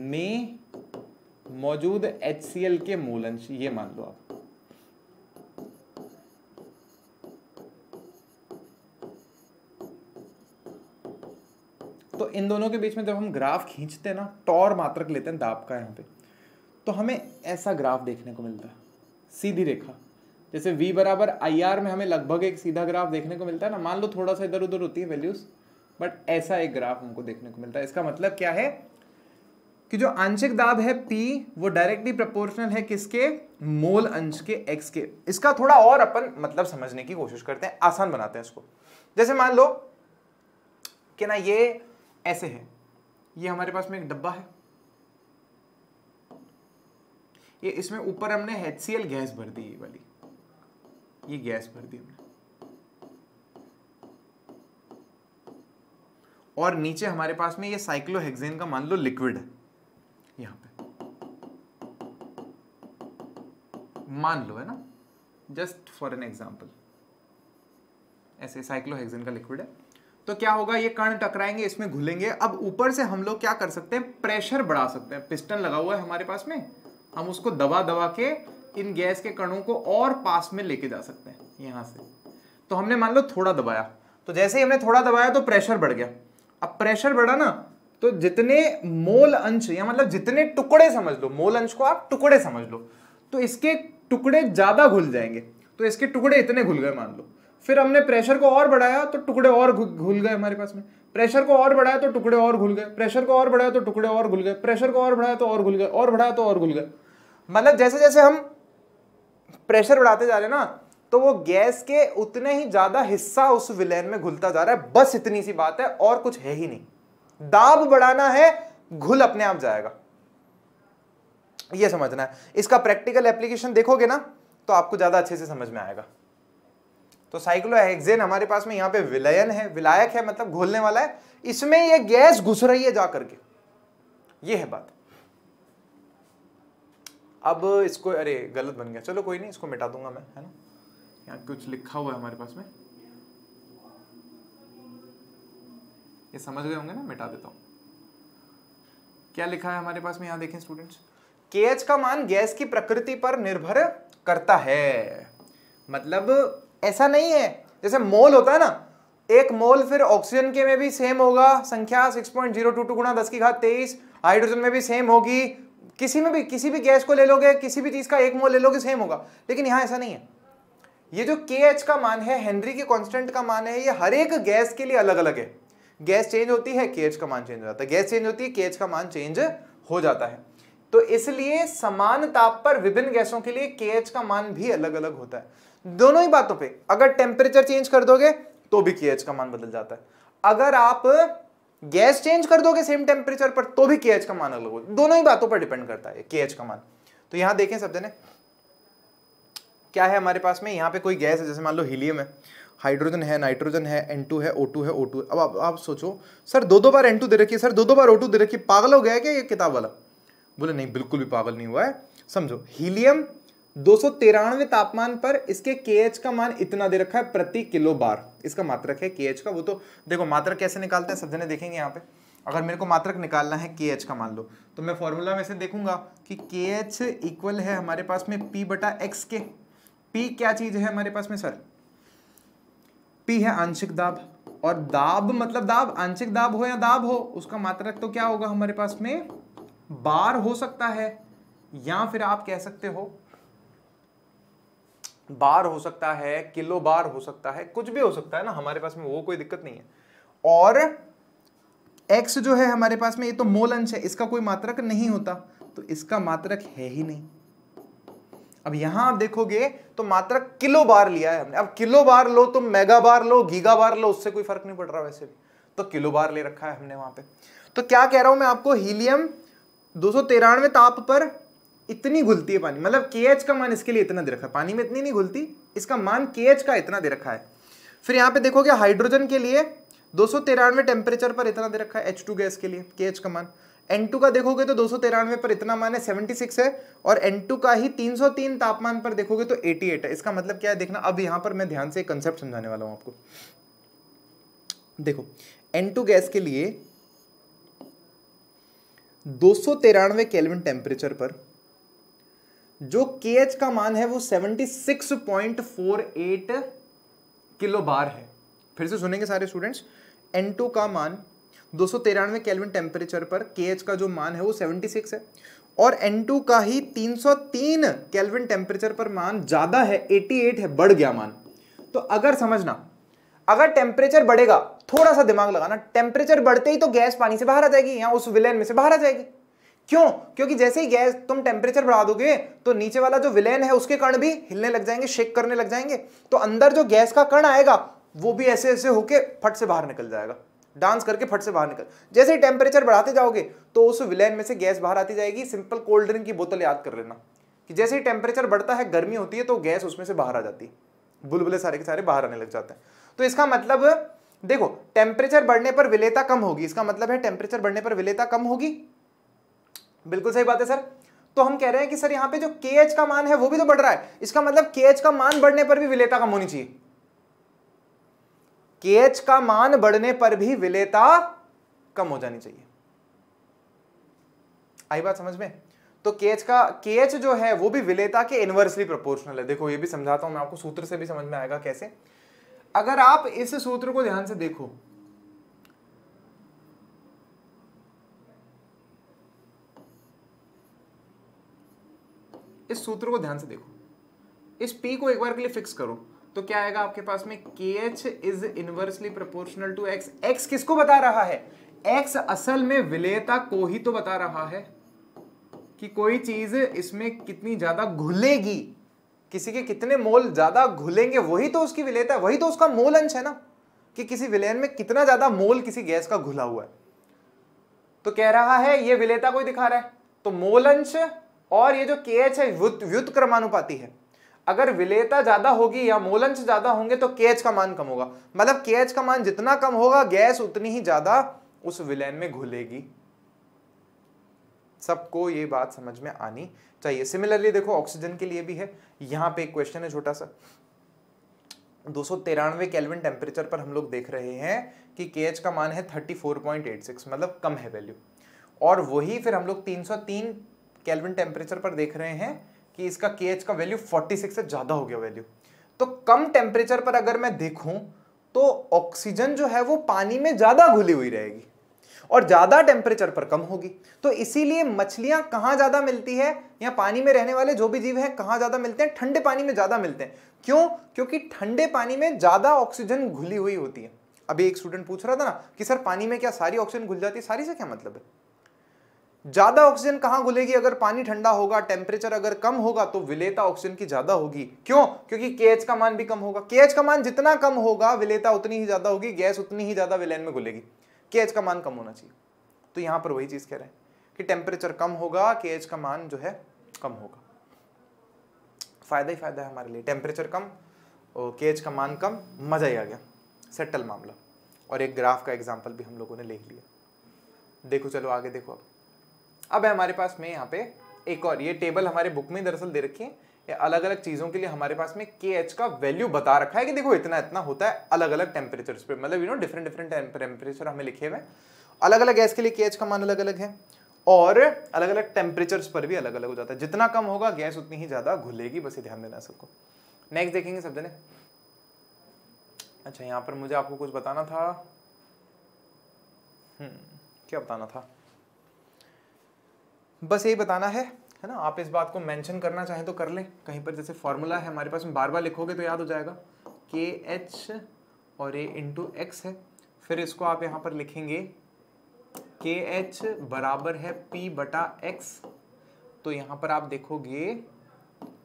में मौजूद HCl के मोल अंश ये मान लो आप इन दोनों के बीच में जब हम ग्राफ खींचते हैं ना टॉर मात्रक लेते हैं दाब का यहाँ पे तो हमें ऐसा ग्राफ देखने को मिलता है सीधी रेखा जैसे v बराबर आई आर में हमें लगभग एक सीधा ग्राफ देखने को मिलता है ना मान लो थोड़ा सा इधर उधर होती है वैल्यूज़ बट ऐसा एक ग्राफ हमको देखने को मिलता है इसका मतलब क्या है कि जो आंशिक दाब है P वो डायरेक्टली प्रपोर्शनल है किसके मोल अंश के x के इसका थोड़ा और अपन मतलब समझने की कोशिश करते हैं आसान बनाते हैं इसको जैसे मान लो कि ना ये ऐसे है ये हमारे पास में एक डब्बा है ये इसमें ऊपर हमने एच गैस भर दी ये वाली ये गैस भर दी हमने और नीचे हमारे पास में ये साइक्लोहेक्सेन का मान लो लिक्विड है यहां पे मान लो है ना जस्ट फॉर एन एग्जाम्पल ऐसे साइक्लोहेक्सेन का लिक्विड है तो क्या होगा ये कण टकराएंगे इसमें घुलेंगे अब ऊपर से हम लोग क्या कर सकते हैं प्रेशर बढ़ा सकते हैं पिस्टन लगा हुआ है हमारे पास में हम उसको दबा दबा के इन गैस के कणों को और पास में लेके जा सकते हैं यहां से तो हमने मान लो थोड़ा दबाया तो जैसे ही हमने थोड़ा दबाया तो प्रेशर बढ़ गया अब प्रेशर बढ़ा ना तो जितने मोल अंश या मतलब जितने टुकड़े समझ लो मोल अंश को आप टुकड़े समझ लो तो इसके टुकड़े ज़्यादा घुल जाएंगे तो इसके टुकड़े इतने घुल गए मान लो फिर हमने प्रेशर तो को और बढ़ाया तो टुकड़े और घुल गए हमारे पास में प्रेशर को और बढ़ाया तो टुकड़े और घुल गए प्रेशर को और बढ़ाया तो टुकड़े और घुल गए प्रेशर को और बढ़ाया तो और घुल गए और बढ़ाया तो और घुल गए मतलब जैसे जैसे हम प्रेशर बढ़ाते जा रहे हैं ना तो वो गैस के उतने ही ज्यादा हिस्सा उस विलेन में घुलता जा रहा है बस इतनी सी बात है और कुछ है ही नहीं दाब बढ़ाना है घुल अपने आप जाएगा ये समझना है इसका प्रैक्टिकल एप्लीकेशन देखोगे ना तो आपको ज्यादा अच्छे से समझ में आएगा तो साइक्लोहेक्सेन हमारे पास में यहाँ पे विलयन है विलायक है मतलब घोलने वाला है इसमें ये गैस घुस रही है जा करके ये है बात अब इसको अरे गलत बन गया चलो कोई नहीं इसको मिटा दूंगा मैं है ना यहाँ कुछ लिखा हुआ है हमारे पास में ये समझ गए होंगे ना मिटा देता हूँ क्या लिखा है हमारे पास में यहाँ देखें स्टूडेंट्स के का मान गैस की प्रकृति पर निर्भर करता है मतलब ऐसा नहीं है जैसे मोल होता है ना एक मोल फिर ऑक्सीजन के में भी सेम होगा संख्या six point zero two two गुणा दस की घात तेईस हाइड्रोजन में भी सेम होगी किसी में भी किसी भी गैस को ले लोगे किसी भी चीज़ का एक मोल ले लोगे सेम होगा लेकिन यहां ऐसा नहीं है ये जो के एच का मान है हेनरी के कॉन्स्टेंट का मान है ये हर एक गैस के लिए अलग अलग है गैस चेंज होती है के एच का मान चेंज हो जाता है गैस चेंज होती है के एच का मान चेंज हो जाता है तो इसलिए समान ताप पर विभिन्न गैसों के लिए के एच का मान भी अलग अलग होता है दोनों ही बातों पे अगर टेम्परेचर चेंज कर दोगे तो भी के का मान बदल जाता है अगर आप गैस चेंज कर दोगे सेम टेम्परेचर पर तो भी के का मान अलग होगा दोनों ही बातों पर डिपेंड करता है के का मान तो यहां देखें सब जने क्या है हमारे पास में यहाँ पे कोई गैस है जैसे मान लो हीलियम है हाइड्रोजन है नाइट्रोजन है एन टू है ओ टू है ओ टू अब आप, आप सोचो सर दो दो बार एन टू दे रखिए सर दो दो बार ओ टू दे रखिए पागल हो गया है क्या ये किताब वाला बोले नहीं बिल्कुल भी पागल नहीं हुआ है समझो हीलियम दो सौ तापमान पर इसके के का मान इतना दे रखा है प्रति किलो बार इसका मात्रक है के का वो तो देखो मात्रक कैसे निकालते हैं सब जने देखेंगे यहाँ पे अगर मेरे को मात्रक निकालना है के का मान लो तो मैं फॉर्मूला में से देखूंगा कि के एच इक्वल है हमारे पास में पी बटा एक्स के पी क्या चीज है हमारे पास में सर पी है आंशिक दाब और दाब मतलब दाब आंशिक दाब हो या दाब हो उसका मात्रक तो क्या होगा हमारे पास में बार हो सकता है या फिर आप कह सकते हो बार हो सकता है किलो बार हो सकता है कुछ भी हो सकता है ना हमारे पास में वो कोई दिक्कत नहीं है और एक्स जो है हमारे पास में ये तो मोल अंश है इसका कोई मात्रक नहीं होता तो इसका मात्रक है ही नहीं अब यहां आप देखोगे तो मात्रक किलो बार लिया है हमने अब किलो बार लो तुम तो मेगा बार लो गीगा बार लो उससे कोई फर्क नहीं पड़ रहा वैसे भी तो किलो बार ले रखा है हमने वहां पे तो क्या कह रहा हूं मैं आपको हीलियम दो ताप पर इतनी घुलती है पानी मतलब के एच का मान इसके लिए इतना दे रखा है पानी में इतनी नहीं घुलती इसका मान के एच का इतना दे रखा है फिर यहाँ पे देखोगे हाइड्रोजन के लिए दो सौ तिरानवे टेम्परेचर पर इतना दे रखा है एच टू गैस के लिए के एच का मान एन टू का देखोगे तो दो सौ तिरानवे पर इतना मान है सेवेंटी सिक्स है और एन टू का ही तीन सौ तीन तापमान पर देखोगे तो एटी एट है इसका मतलब क्या है देखना अब यहाँ पर मैं ध्यान से एक कंसेप्ट समझाने वाला हूँ आपको देखो एन टू गैस के लिए दो सौ तिरानवे केल्विन टेम्परेचर पर जो के एच का मान है वो 76.48 किलो बार है फिर से सुनेंगे सारे स्टूडेंट्स एन टू का मान दो सौ तिरानवे कैलविन टेम्परेचर पर के एच का जो मान है वो 76 है और एन टू का ही 303 कैलविन टेम्परेचर पर मान ज़्यादा है 88 है बढ़ गया मान तो अगर समझना अगर टेम्परेचर बढ़ेगा थोड़ा सा दिमाग लगाना टेम्परेचर बढ़ते ही तो गैस पानी से बाहर आ जाएगी या उस विलेन में से बाहर आ जाएगी क्यों क्योंकि जैसे ही गैस तुम टेम्परेचर बढ़ा दोगे तो नीचे वाला जो विलेन है उसके कण भी हिलने लग जाएंगे शेक करने लग जाएंगे तो अंदर जो गैस का कण आएगा वो भी ऐसे ऐसे होके फट से बाहर निकल जाएगा डांस करके फट से बाहर निकल जैसे ही टेम्परेचर बढ़ाते जाओगे तो उस विलेन में से गैस बाहर आती जाएगी सिंपल कोल्ड ड्रिंक की बोतल याद कर लेना कि जैसे ही टेम्परेचर बढ़ता है गर्मी होती है तो गैस उसमें से बाहर आ जाती है बुलबुले सारे के सारे बाहर आने लग जाते हैं तो इसका मतलब देखो टेम्परेचर बढ़ने पर विलेता कम होगी इसका मतलब है टेम्परेचर बढ़ने पर विलेता कम होगी बिल्कुल सही बात है सर तो हम कह रहे हैं कि सर यहां पे जो के का मान है वो भी तो बढ़ रहा है इसका मतलब के का मान बढ़ने पर भी विलेता कम होनी चाहिए के का मान बढ़ने पर भी विलेता कम हो जानी चाहिए आई बात समझ में तो के का के जो है वो भी विलेता के इनवर्सली प्रोपोर्शनल है देखो ये भी समझाता हूं मैं आपको सूत्र से भी समझ में आएगा कैसे अगर आप इस सूत्र को ध्यान से देखो इस सूत्र को ध्यान से देखो इस पी को एक बार के लिए फिक्स करो तो क्या आएगा आपके पास में K H is inversely proportional to X X किसको बता रहा है एक्स असल में विलेयता को ही तो बता रहा है कि कोई चीज इसमें कितनी ज्यादा घुलेगी किसी के कितने मोल ज्यादा घुलेंगे वही तो उसकी विलेयता है वही तो उसका मोल अंश है ना कि किसी विलयन में कितना ज्यादा मोल किसी गैस का घुला हुआ है तो कह रहा है ये विलेयता ही दिखा रहा है तो मोल अंश और ये जो के एच है व्युत क्रमानुपाती है अगर विलेता ज्यादा होगी या मोलंश ज्यादा होंगे तो के का मान कम होगा मतलब के का मान जितना कम होगा गैस उतनी ही ज्यादा उस विलयन में घुलेगी सबको ये बात समझ में आनी चाहिए सिमिलरली देखो ऑक्सीजन के लिए भी है यहां पे एक क्वेश्चन है छोटा सा दो सौ तिरानवे कैलविन टेम्परेचर पर हम लोग देख रहे हैं कि के का मान है 34.86 मतलब कम है वैल्यू और वही फिर हम लोग 303 केल्विन टेम्परेचर पर देख रहे हैं कि इसका के का वैल्यू 46 से ज़्यादा हो गया वैल्यू तो कम टेम्परेचर पर अगर मैं देखूं तो ऑक्सीजन जो है वो पानी में ज़्यादा घुली हुई रहेगी और ज़्यादा टेम्परेचर पर कम होगी तो इसीलिए मछलियाँ कहाँ ज़्यादा मिलती है या पानी में रहने वाले जो भी जीव हैं कहाँ ज़्यादा मिलते हैं ठंडे पानी में ज़्यादा मिलते हैं क्यों क्योंकि ठंडे पानी में ज़्यादा ऑक्सीजन घुली हुई होती है अभी एक स्टूडेंट पूछ रहा था ना कि सर पानी में क्या सारी ऑक्सीजन घुल जाती है सारी से क्या मतलब है ज्यादा ऑक्सीजन कहां घुलेगी अगर पानी ठंडा होगा टेम्परेचर अगर कम होगा तो विलेता ऑक्सीजन की ज्यादा होगी क्यों क्योंकि केएच का मान भी कम होगा केएच का मान जितना कम होगा विलेता उतनी ही ज्यादा होगी गैस उतनी ही ज्यादा विलेन में घुलेगी केएच का मान कम होना चाहिए तो यहां पर वही चीज कह रहे हैं कि टेम्परेचर कम होगा केएच का मान जो है कम होगा फायदा ही फायदा है हमारे लिए टेम्परेचर कम और केएच का मान कम मजा ही आ गया सेटल मामला और एक ग्राफ का एग्जाम्पल भी हम लोगों ने ले लिया देखो चलो आगे देखो अब अब है हमारे पास में यहाँ पे एक और ये टेबल हमारे बुक में दरअसल दे रखी है ये अलग अलग चीज़ों के लिए हमारे पास में के एच का वैल्यू बता रखा है कि देखो इतना इतना होता है अलग अलग टेम्परेचर पे मतलब you know different different temperature हमें लिखे हुए अलग अलग गैस के लिए के एच का मान अलग अलग है और अलग अलग टेम्परेचर पर भी अलग अलग हो जाता है जितना कम होगा गैस उतनी ही ज़्यादा घुलेगी बस ये ध्यान देना सबको नेक्स्ट देखेंगे सब जने अच्छा यहाँ पर मुझे आपको कुछ बताना था हम्म, क्या बताना था बस यही बताना है है ना आप इस बात को मेंशन करना चाहें तो कर लें कहीं पर जैसे फॉर्मूला है हमारे पास में बार बार लिखोगे तो याद हो जाएगा के एच और ए इंटू एक्स है फिर इसको आप यहाँ पर लिखेंगे के एच बराबर है पी बटा एक्स तो यहाँ पर आप देखोगे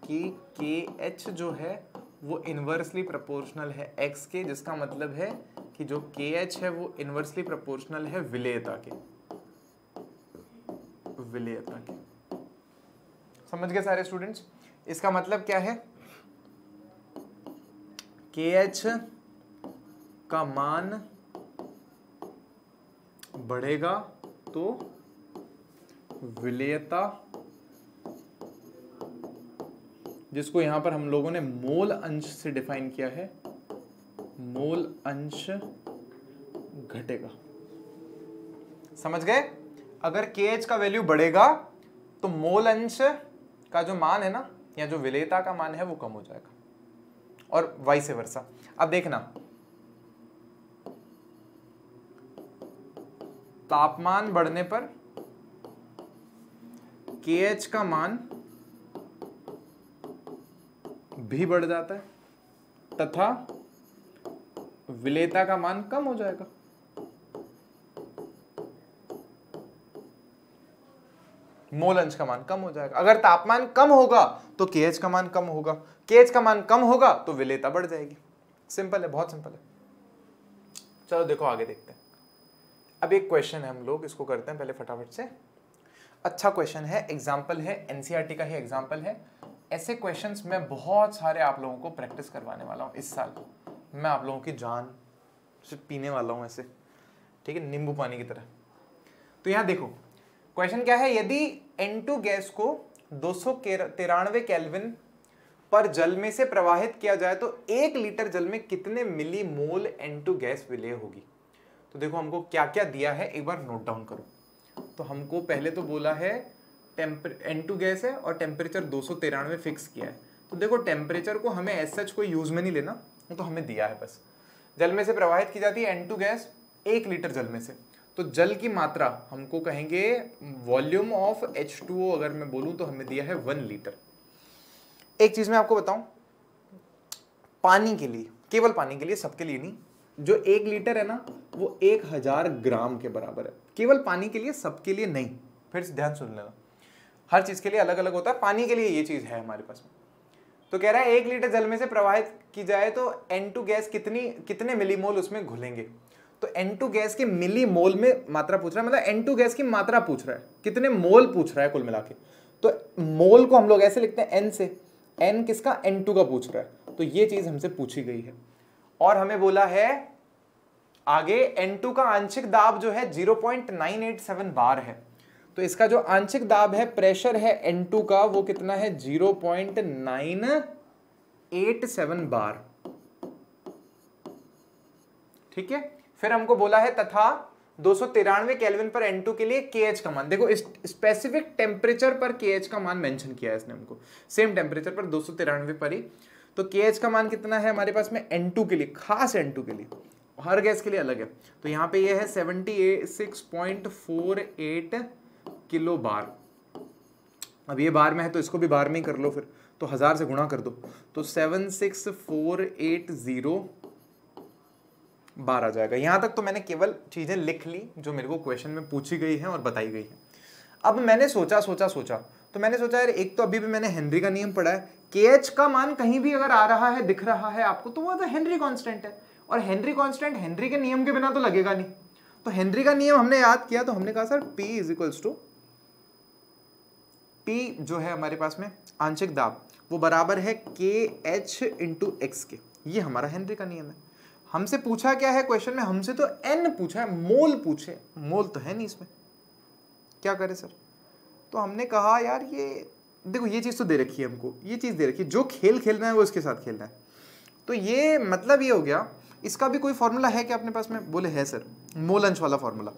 कि के एच जो है वो इन्वर्सली प्रोपोर्शनल है एक्स के जिसका मतलब है कि जो के एच है वो इन्वर्सली प्रोपोर्शनल है विलेयता के विलयता तक समझ गए सारे स्टूडेंट्स इसका मतलब क्या है के एच का मान बढ़ेगा तो विलयता जिसको यहां पर हम लोगों ने मोल अंश से डिफाइन किया है मोल अंश घटेगा समझ गए अगर के का वैल्यू बढ़ेगा तो मोल अंश का जो मान है ना या जो विलेता का मान है वो कम हो जाएगा और वाइस वर्षा अब देखना तापमान बढ़ने पर के का मान भी बढ़ जाता है तथा विलेता का मान कम हो जाएगा मोल अंश का मान कम हो जाएगा अगर तापमान कम होगा तो के का मान कम होगा के का मान कम होगा तो विलेता बढ़ जाएगी सिंपल है बहुत सिंपल है चलो देखो आगे देखते हैं अब एक क्वेश्चन है हम लोग इसको करते हैं पहले फटाफट से अच्छा क्वेश्चन है एग्जाम्पल है एनसीईआरटी e का ही एग्जाम्पल है ऐसे क्वेश्चंस मैं बहुत सारे आप लोगों को प्रैक्टिस करवाने वाला हूँ इस साल मैं आप लोगों की जान पीने वाला हूँ ऐसे ठीक है नींबू पानी की तरह तो यहाँ देखो क्वेश्चन क्या है यदि N2 गैस को दो सौ केल्विन पर जल में से प्रवाहित किया जाए तो एक लीटर जल में कितने मिली मोल टू गैस विलय होगी तो देखो हमको क्या क्या दिया है एक बार नोट डाउन करो तो हमको पहले तो बोला है एन टू गैस है और टेम्परेचर दो सौ फिक्स किया है तो देखो टेम्परेचर को हमें एस सच कोई यूज में नहीं लेना तो हमें दिया है बस जल में से प्रवाहित की जाती है एन गैस एक लीटर जल में से तो जल की मात्रा हमको कहेंगे volume of H two O अगर मैं बोलूं तो हमें दिया है वन लीटर एक चीज़ मैं आपको बताऊं पानी के लिए केवल पानी के लिए सबके लिए नहीं जो एक लीटर है ना वो एक हज़ार ग्राम के बराबर है केवल पानी के लिए सबके लिए नहीं फिर ध्यान सुन लेना हर चीज़ के लिए अलग अलग होता है पानी के लिए ये चीज़ है हमारे पास में तो कह रहा है एक लीटर जल में से प्रवाहित की जाए तो एन टू गैस कितनी कितने मिलीमोल उसमें घुलेंगे तो N2 गैस के मिली मोल में मात्रा पूछ रहा है मतलब N2 गैस की मात्रा पूछ रहा है कितने मोल पूछ रहा है कुल मिला के तो मोल को हम लोग ऐसे लिखते हैं एन से एन किसका N2 का पूछ रहा है तो ये चीज़ हमसे पूछी गई है और हमें बोला है आगे N2 का आंशिक दाब जो है 0.987 बार है तो इसका जो आंशिक दाब है प्रेशर है N2 का वो कितना है 0.987 बार ठीक है फिर हमको बोला है तथा दो सौ तिरानवे कैलविन पर एन टू के लिए के एच का मान देखो इस स्पेसिफिक टेम्परेचर पर के एच का मान मेंशन किया है इसने हमको सेम टेम्परेचर पर दो सौ तिरानवे पर ही तो के एच का मान कितना है हमारे पास में एन टू के लिए खास एन टू के लिए हर गैस के लिए अलग है तो यहाँ पे ये है seventy eight six point four eight kilo bar अब ये बार में है तो इसको भी बार में ही कर लो फिर तो हज़ार से गुणा कर दो तो seven six four eight zero bar आ जाएगा यहाँ तक तो मैंने केवल चीज़ें लिख ली जो मेरे को क्वेश्चन में पूछी गई हैं और बताई गई हैं अब मैंने सोचा सोचा सोचा तो मैंने सोचा यार एक तो अभी भी मैंने हेनरी का नियम पढ़ा है के एच का मान कहीं भी अगर आ रहा है दिख रहा है आपको तो वो तो हेनरी कॉन्स्टेंट है और हेनरी कॉन्स्टेंट हेनरी के नियम के बिना तो लगेगा नहीं तो हेनरी का नियम हमने याद किया तो हमने कहा sir P is equals to P जो है हमारे पास में आंशिक दाब वो बराबर है के एच इंटू एक्स के ये हमारा हेनरी का नियम है हमसे पूछा क्या है क्वेश्चन में हमसे तो एन पूछा है मोल पूछे मोल तो है नहीं इसमें क्या करें सर तो हमने कहा यार ये देखो ये चीज़ तो दे रखी है हमको ये चीज़ दे रखी है जो खेल खेलना है वो इसके साथ खेलना है तो ये मतलब ये हो गया इसका भी कोई फॉर्मूला है क्या अपने पास में बोले है सर मोलंश वाला फॉर्मूला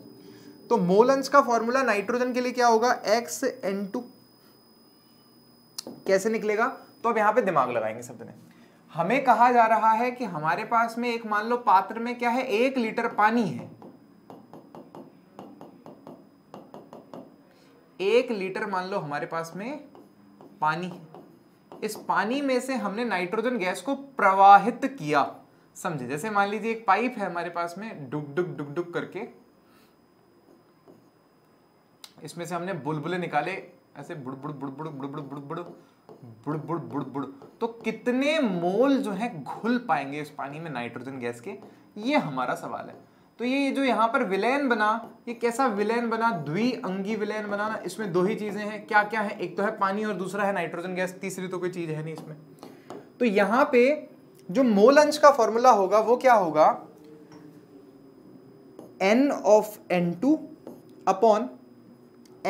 तो मोलंश का फॉर्मूला नाइट्रोजन के लिए क्या होगा एक्स एन टू कैसे निकलेगा तो अब यहाँ पे दिमाग लगाएंगे सबने हमें कहा जा रहा है कि हमारे पास में एक मान लो पात्र में क्या है एक लीटर पानी है एक लीटर मान लो हमारे पास में पानी है इस पानी में से हमने नाइट्रोजन गैस को प्रवाहित किया समझे जैसे मान लीजिए एक पाइप है हमारे पास में डुक डुक डुक डुक करके इसमें से हमने बुलबुले निकाले ऐसे बुड़ बुड़ बुड़ बुड़ बुड़ बुड़ बुड़ बुड़ बुड़ बुड़ बुड़ बुड़ तो कितने मोल जो है घुल पाएंगे इस पानी में नाइट्रोजन गैस के ये हमारा सवाल है तो ये जो यहाँ पर विलयन बना ये कैसा विलयन बना द्विअंगी विलयन बना ना इसमें दो ही चीज़ें हैं क्या क्या है एक तो है पानी और दूसरा है नाइट्रोजन गैस तीसरी तो कोई चीज़ है नहीं इसमें तो यहाँ पे जो मोल अंश का फॉर्मूला होगा वो क्या होगा N of N two upon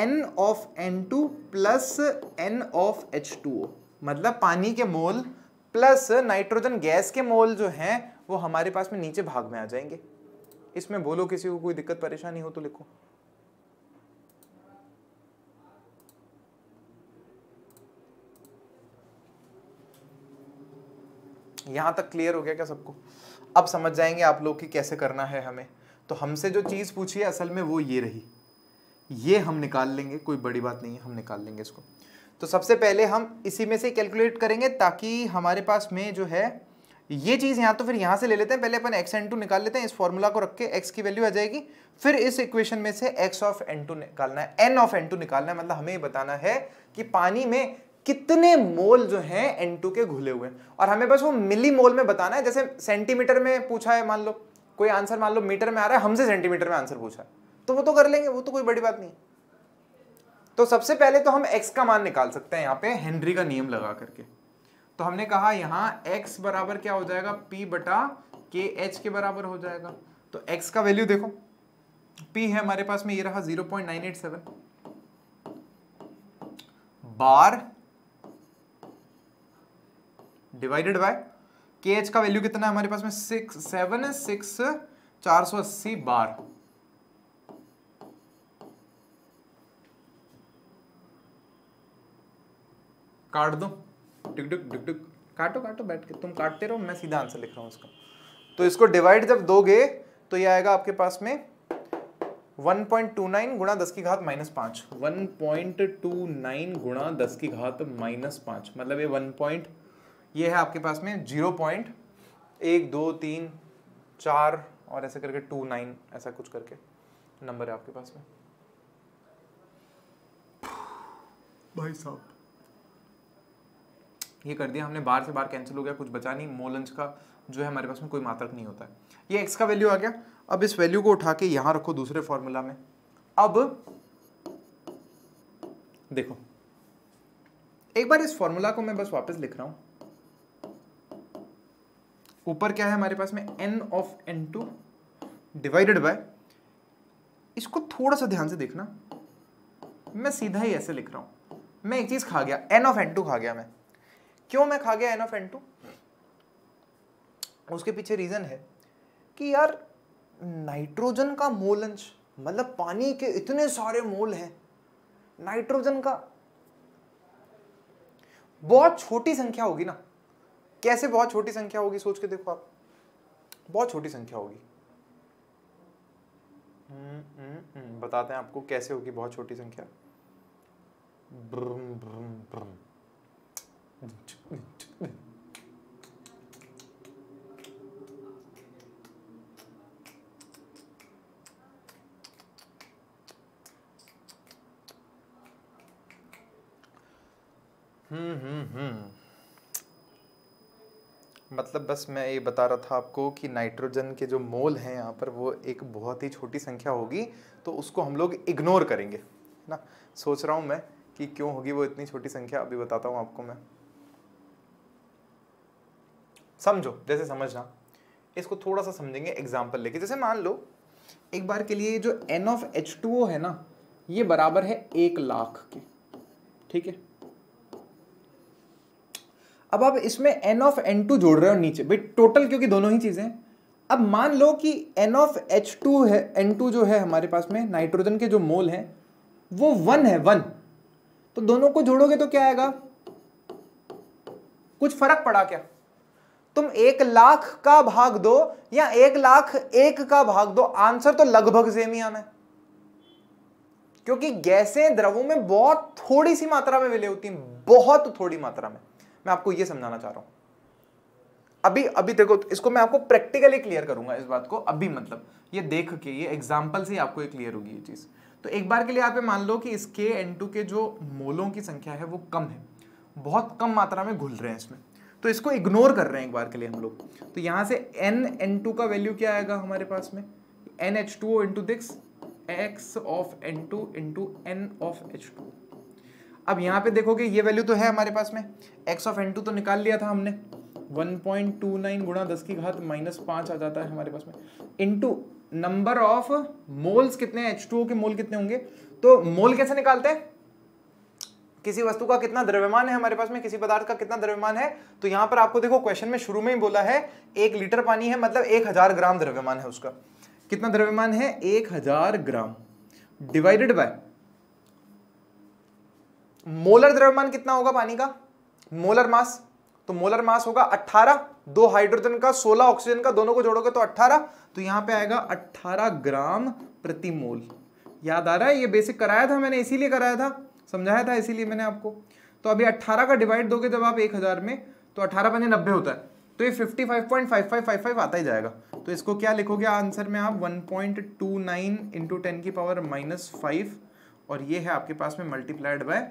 N of N two plus N of H two O मतलब पानी के मोल प्लस नाइट्रोजन गैस के मोल जो हैं वो हमारे पास में नीचे भाग में आ जाएंगे इसमें बोलो किसी को कोई दिक्कत परेशानी हो तो लिखो यहाँ तक क्लियर हो गया क्या सबको अब समझ जाएंगे आप लोग कि कैसे करना है हमें तो हमसे जो चीज़ पूछी है असल में वो ये रही ये हम निकाल लेंगे कोई बड़ी बात नहीं है हम निकाल लेंगे इसको तो सबसे पहले हम इसी में से कैलकुलेट करेंगे ताकि हमारे पास में जो है ये चीज़ यहाँ तो फिर यहाँ से ले लेते हैं पहले अपन एक्स एन टू निकाल लेते हैं इस फॉर्मूला को रख के एक्स की वैल्यू आ जाएगी फिर इस इक्वेशन में से एक्स ऑफ एन टू निकालना है एन ऑफ एन टू निकालना है मतलब हमें बताना है कि पानी में कितने मोल जो हैं एन टू के घुले हुए और हमें बस वो मिली मोल में बताना है जैसे सेंटीमीटर में पूछा है मान लो कोई आंसर मान लो मीटर में आ रहा है हमसे सेंटीमीटर में आंसर पूछा है तो वो तो कर लेंगे वो तो कोई बड़ी बात नहीं तो सबसे पहले तो हम एक्स का मान निकाल सकते हैं यहाँ पे हेनरी का नियम लगा करके तो हमने कहा यहाँ एक्स बराबर क्या हो जाएगा पी बटा के एच के बराबर हो जाएगा तो एक्स का वैल्यू देखो पी है हमारे पास में ये रहा 0.987 bar divided by K H का वैल्यू कितना है हमारे पास में सिक्स सेवन सिक्स चार सौ अस्सी बार काट दो टिक टिक टिक टिक काटो काटो बैठ के तुम काटते रहो मैं सीधा आंसर लिख रहा हूँ उसका तो इसको डिवाइड जब दोगे तो ये आएगा आपके पास में 1.29 पॉइंट टू नाइन गुणा दस की घात माइनस पाँच वन पॉइंट टू नाइन गुणा दस की घात माइनस पाँच मतलब ये वन पॉइंट ये है आपके पास में जीरो पॉइंट एक दो तीन चार और ऐसे करके टू नाइन ऐसा कुछ करके नंबर है आपके पास में भाई साहब ये कर दिया हमने बार से बार कैंसिल हो गया कुछ बचा नहीं मोलंस का जो है हमारे पास में कोई मात्रक नहीं होता है ये एक्स का वैल्यू आ गया अब इस वैल्यू को उठा के यहां रखो दूसरे फॉर्मूला में अब देखो एक बार इस फॉर्मूला को मैं बस वापस लिख रहा हूं ऊपर क्या है हमारे पास में N of N two divided by इसको थोड़ा सा ध्यान से देखना मैं सीधा ही ऐसे लिख रहा हूं मैं एक चीज़ खा गया एन ऑफ एन टू खा गया मैं क्यों मैं खा गया ऑफ एन टू उसके पीछे रीज़न है कि यार नाइट्रोजन का मोल अंश मतलब पानी के इतने सारे मोल हैं नाइट्रोजन का बहुत छोटी संख्या होगी ना कैसे बहुत छोटी संख्या होगी सोच के देखो आप बहुत छोटी संख्या होगी हम्म, हम्म, हम्म, बताते हैं आपको कैसे होगी बहुत छोटी संख्या ब्रम ब्रम ब्रम हम्म, हम्म, हम्म। मतलब बस मैं ये बता रहा था आपको कि नाइट्रोजन के जो मोल हैं यहाँ पर वो एक बहुत ही छोटी संख्या होगी तो उसको हम लोग इग्नोर करेंगे ना सोच रहा हूँ मैं कि क्यों होगी वो इतनी छोटी संख्या अभी बताता हूँ आपको मैं समझो जैसे समझना इसको थोड़ा सा समझेंगे एग्जाम्पल लेके जैसे मान लो एक बार के लिए जो एन ऑफ एच टू है ना ये बराबर है एक लाख के ठीक है अब आप इसमें एन ऑफ एन टू जोड़ रहे हो नीचे भाई टोटल क्योंकि दोनों ही चीज़ें अब मान लो कि एन ऑफ एच टू है एन टू जो है हमारे पास में नाइट्रोजन के जो मोल हैं वो वन है वन तो दोनों को जोड़ोगे तो क्या आएगा कुछ फर्क पड़ा क्या तुम एक लाख का भाग दो या एक लाख एक का भाग दो आंसर तो लगभग सेम ही आना है क्योंकि गैसें द्रवों में बहुत थोड़ी सी मात्रा में विलय होती हैं बहुत थोड़ी मात्रा में मैं आपको ये समझाना चाह रहा हूं अभी अभी देखो इसको मैं आपको प्रैक्टिकली क्लियर करूंगा इस बात को अभी मतलब ये देख के ये एग्जाम्पल से आपको ये क्लियर होगी ये चीज़ तो एक बार के लिए आप ये मान लो कि इस के एन टू के जो मोलों की संख्या है वो कम है बहुत कम मात्रा में घुल रहे हैं इसमें तो इसको इग्नोर कर रहे हैं एक बार के लिए हम लोग तो यहां से एन एन टू का वैल्यू क्या आएगा हमारे पास में एन एच टू इंटू दिक्स X of N two into N of H two अब यहाँ पे देखोगे ये वैल्यू तो है हमारे पास में एक्स ऑफ एन टू तो निकाल लिया था हमने 1.29 पॉइंट टू नाइन गुणा दस की घात माइनस पाँच आ जाता है हमारे पास में इंटू नंबर ऑफ मोल्स कितने एच टू के मोल कितने होंगे तो मोल कैसे निकालते हैं किसी वस्तु का कितना द्रव्यमान है हमारे पास में किसी पदार्थ का कितना द्रव्यमान है तो यहाँ पर आपको देखो क्वेश्चन में शुरू में ही बोला है एक लीटर पानी है मतलब एक हजार ग्राम द्रव्यमान है उसका कितना द्रव्यमान है एक हजार ग्राम डिवाइडेड बाय मोलर द्रव्यमान कितना होगा पानी का मोलर मास तो मोलर मास होगा 18 दो हाइड्रोजन का 16 ऑक्सीजन का दोनों को जोड़ोगे तो 18 तो यहां पे आएगा 18 ग्राम प्रति मोल याद आ रहा है ये बेसिक कराया था मैंने इसीलिए कराया था समझाया था इसीलिए मैंने आपको तो अभी 18 का डिवाइड दोगे जब आप 1000 में तो 18 बने नब्बे होता है तो ये 55.5555 आता ही जाएगा तो इसको क्या लिखोगे आंसर में आप 1.29 पॉइंट की पावर माइनस और ये है आपके पास में मल्टीप्लाइड बाय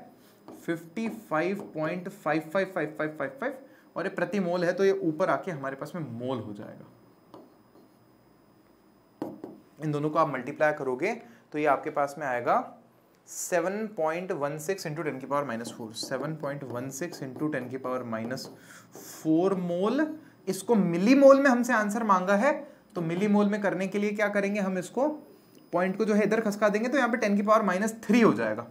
55.555555 और ये प्रति मोल है तो ये ऊपर आके हमारे पास में मोल हो जाएगा इन दोनों को आप मल्टीप्लाई करोगे तो ये आपके पास में आएगा 7.16 point one six into ten की power minus four seven point one six into ten की पावर माइनस फोर मोल इसको मिली मोल में हमसे आंसर मांगा है तो मिली मोल में करने के लिए क्या करेंगे हम इसको पॉइंट को जो है इधर खसका देंगे तो यहाँ पे 10 की पावर माइनस थ्री हो जाएगा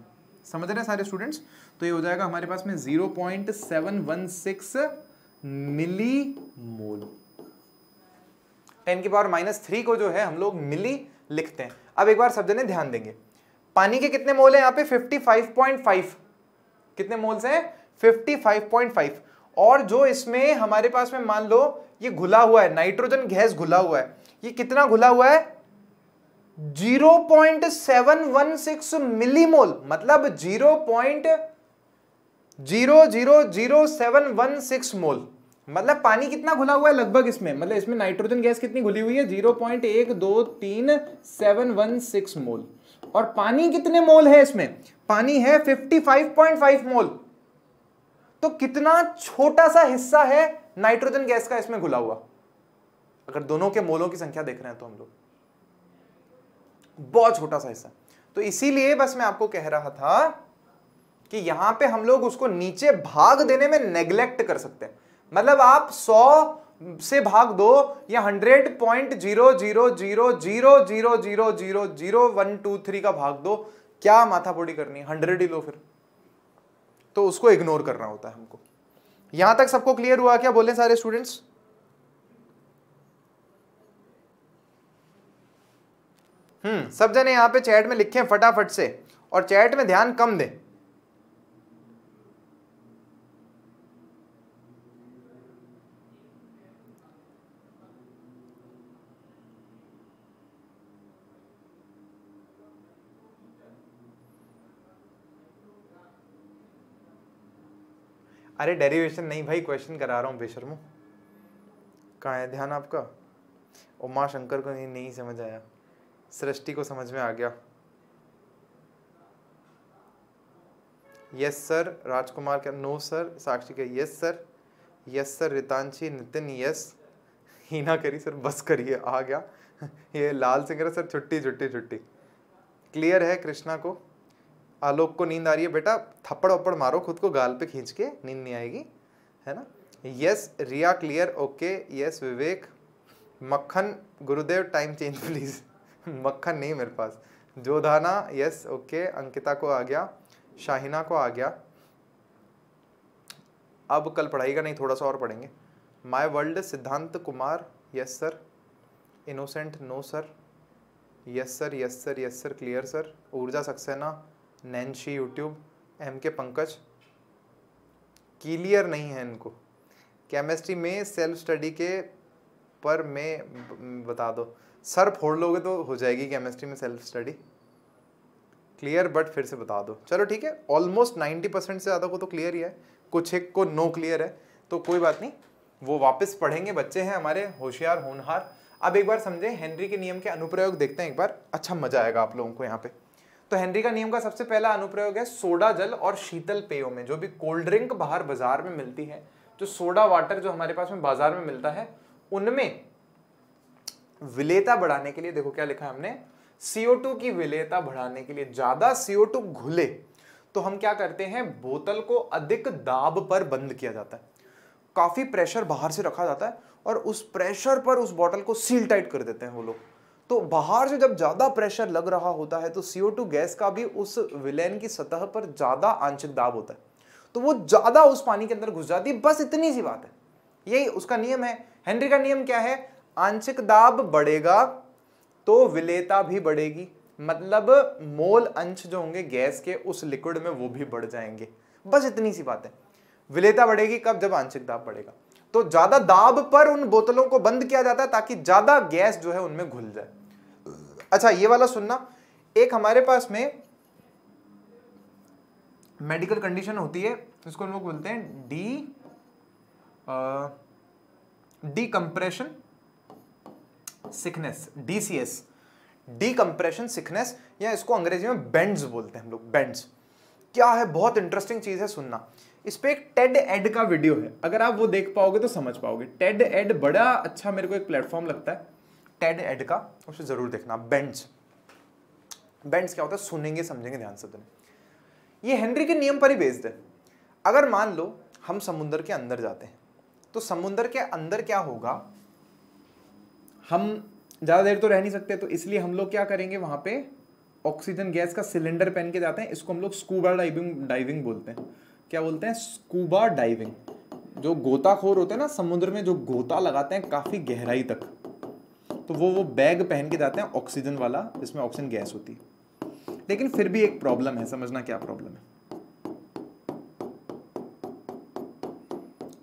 समझ रहे हैं सारे स्टूडेंट्स तो ये हो जाएगा हमारे पास में zero point seven one six milli mole ten की पावर माइनस थ्री को जो है हम लोग मिली लिखते हैं अब एक बार सब जने ध्यान देंगे पानी के कितने मोल है यहाँ पे 55.5 कितने मोल्स हैं 55.5 और जो इसमें हमारे पास में मान लो ये घुला हुआ है नाइट्रोजन गैस घुला हुआ है ये कितना घुला हुआ है 0.716 मिलीमोल मतलब 0.000716 मोल मतलब पानी कितना घुला हुआ है लगभग इसमें मतलब इसमें नाइट्रोजन गैस कितनी घुली हुई है जीरो पॉइंट एक दो तीन सेवन वन सिक्स मोल और पानी कितने मोल है इसमें पानी है fifty five point five mole तो कितना छोटा सा हिस्सा है नाइट्रोजन गैस का इसमें घुला हुआ अगर दोनों के मोलों की संख्या देख रहे हैं तो हम लोग बहुत छोटा सा हिस्सा तो इसीलिए बस मैं आपको कह रहा था कि यहां पे हम लोग उसको नीचे भाग देने में नेग्लेक्ट कर सकते हैं मतलब आप 100 से भाग दो या hundred point zero zero zero zero zero zero zero zero one two three का भाग दो क्या माथापोड़ी करनी हंड्रेड ही लो फिर तो उसको इग्नोर करना होता है हमको यहां तक सबको क्लियर हुआ क्या बोले सारे स्टूडेंट्स हम्म। सब जने यहाँ पे चैट में लिखें फटाफट से और चैट में ध्यान कम दें अरे डेरिवेशन नहीं भाई क्वेश्चन करा रहा हूँ बेशर्मो कहाँ है ध्यान आपका उमा शंकर को नहीं, नहीं समझ आया सृष्टि को समझ में आ गया यस सर राजकुमार का नो सर साक्षी का yes sir yes sir Ritanshi Nitin yes Heena Kari sir बस करिए आ गया ये लाल सिंह सर छुट्टी छुट्टी छुट्टी क्लियर है कृष्णा को आलोक को नींद आ रही है बेटा थप्पड़ वप्पड़ मारो खुद को गाल पे खींच के नींद नहीं आएगी है ना yes Riya clear okay yes Vivek Makkhan Gurudev time change please Makkhan नहीं मेरे पास जोधाना यस ओके अंकिता को आ गया शाहिना को आ गया अब कल पढ़ाई का नहीं थोड़ा सा और पढ़ेंगे my world Siddhant Kumar yes sir innocent no sir yes sir yes sir yes sir clear sir Urja Saxena नैनशी YouTube M के पंकज क्लियर नहीं है इनको केमिस्ट्री में सेल्फ स्टडी के पर मैं बता दो सर फोड़ लोगे तो हो जाएगी केमिस्ट्री में सेल्फ स्टडी क्लियर बट फिर से बता दो चलो ठीक है ऑलमोस्ट नाइन्टी परसेंट से ज़्यादा को तो क्लियर ही है कुछ एक को नो क्लियर है तो कोई बात नहीं वो वापस पढ़ेंगे बच्चे हैं हमारे होशियार होनहार अब एक बार समझें हेनरी के नियम के अनुप्रयोग देखते हैं एक बार अच्छा मजा आएगा आप लोगों को यहाँ पे तो हेनरी का नियम का सबसे पहला अनुप्रयोग है सोडा जल और शीतल पेयों में जो भी कोल्ड ड्रिंक बाहर बाजार में मिलती है जो सोडा वाटर जो हमारे पास में बाजार में मिलता है उनमें विलेता बढ़ाने के लिए देखो क्या लिखा है हमने CO2 की विलेता बढ़ाने के लिए ज्यादा CO2 घुले तो हम क्या करते हैं बोतल को अधिक दाब पर बंद किया जाता है काफ़ी प्रेशर बाहर से रखा जाता है और उस प्रेशर पर उस बोतल को सील टाइट कर देते हैं वो लोग तो बाहर से जब ज़्यादा प्रेशर लग रहा होता है तो CO2 गैस का भी उस विलयन की सतह पर ज़्यादा आंशिक दाब होता है तो वो ज़्यादा उस पानी के अंदर घुस जाती है बस इतनी सी बात है यही उसका नियम है हेनरी का नियम क्या है आंशिक दाब बढ़ेगा तो विलेता भी बढ़ेगी मतलब मोल अंश जो होंगे गैस के उस लिक्विड में वो भी बढ़ जाएंगे बस इतनी सी बात है विलेता बढ़ेगी कब जब आंशिक दाब बढ़ेगा तो ज्यादा दाब पर उन बोतलों को बंद किया जाता है ताकि ज्यादा गैस जो है उनमें घुल जाए अच्छा ये वाला सुनना एक हमारे पास में मेडिकल कंडीशन होती है इसको हम लोग बोलते हैं D decompression sickness D C S decompression sickness या इसको अंग्रेजी में बेंड्स बोलते हैं हम लोग बेंड्स क्या है बहुत इंटरेस्टिंग चीज़ है सुनना इस पर एक टेड एड का वीडियो है अगर आप वो देख पाओगे तो समझ पाओगे टेड एड बड़ा अच्छा मेरे को एक प्लेटफॉर्म लगता है टेड एड का उसे ज़रूर देखना बेंड्स बेंड्स क्या होता है सुनेंगे समझेंगे ध्यान से तुम्हें ये हेनरी के नियम पर ही बेस्ड है अगर मान लो हम समुंदर के अंदर जाते हैं तो समुंदर के अंदर क्या होगा हम ज़्यादा देर तो रह नहीं सकते तो इसलिए हम लोग क्या करेंगे वहाँ पे ऑक्सीजन गैस का सिलेंडर पहन के जाते हैं इसको हम लोग स्कूबा डाइविंग डाइविंग बोलते हैं क्या बोलते हैं स्कूबा डाइविंग जो गोताखोर होते हैं ना समुद्र में जो गोता लगाते हैं काफ़ी गहराई तक तो वो वो बैग पहन के जाते हैं ऑक्सीजन वाला जिसमें ऑक्सीजन गैस होती है लेकिन फिर भी एक प्रॉब्लम है समझना क्या प्रॉब्लम है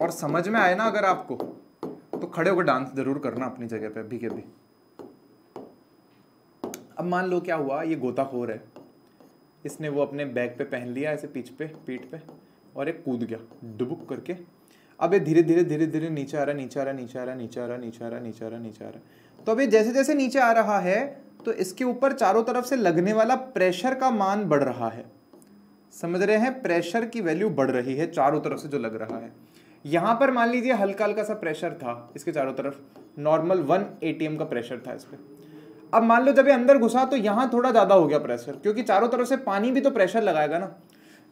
और समझ में आए ना अगर आपको तो खड़े होकर डांस जरूर करना अपनी जगह पे अभी के अभी अब मान लो क्या हुआ ये गोताखोर है इसने वो अपने बैग पे पहन लिया ऐसे पीछ पे पीठ पे और एक कूद गया डुबुक करके अब ये धीरे धीरे धीरे धीरे नीचे आ रहा नीचे आ रहा नीचे आ रहा नीचे आ रहा नीचे आ रहा नीचे आ रहा नीचे आ रहा तो अभी जैसे जैसे नीचे आ रहा है तो इसके ऊपर चारों तरफ से लगने वाला प्रेशर का मान बढ़ रहा है समझ रहे हैं प्रेशर की वैल्यू बढ़ रही है चारों तरफ से जो लग रहा है यहां पर मान लीजिए हल्का हल्का सा प्रेशर था इसके चारों तरफ नॉर्मल वन ए का प्रेशर था इस पर अब मान लो जब ये अंदर घुसा तो यहाँ थोड़ा ज़्यादा हो गया प्रेशर क्योंकि चारों तरफ से पानी भी तो प्रेशर लगाएगा ना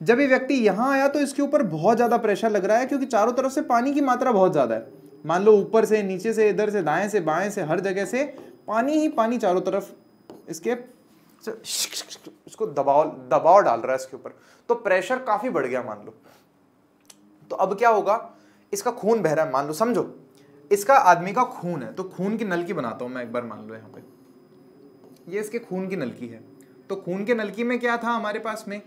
जब ये व्यक्ति यहाँ आया तो इसके ऊपर बहुत ज़्यादा प्रेशर लग रहा है क्योंकि चारों तरफ से पानी की मात्रा बहुत ज़्यादा है मान लो ऊपर से नीचे से इधर से दाएं से बाएं से हर जगह से पानी ही पानी चारों तरफ इसके इसको दबाव दबाव डाल रहा है इसके ऊपर तो प्रेशर काफ़ी बढ़ गया मान लो तो अब क्या होगा इसका खून बह रहा है मान लो समझो इसका आदमी का खून है तो खून की नलकी बनाता हूँ मैं एक बार मान लो यहाँ पे ये इसके खून की नलकी है तो खून के नलकी में क्या था हमारे पास में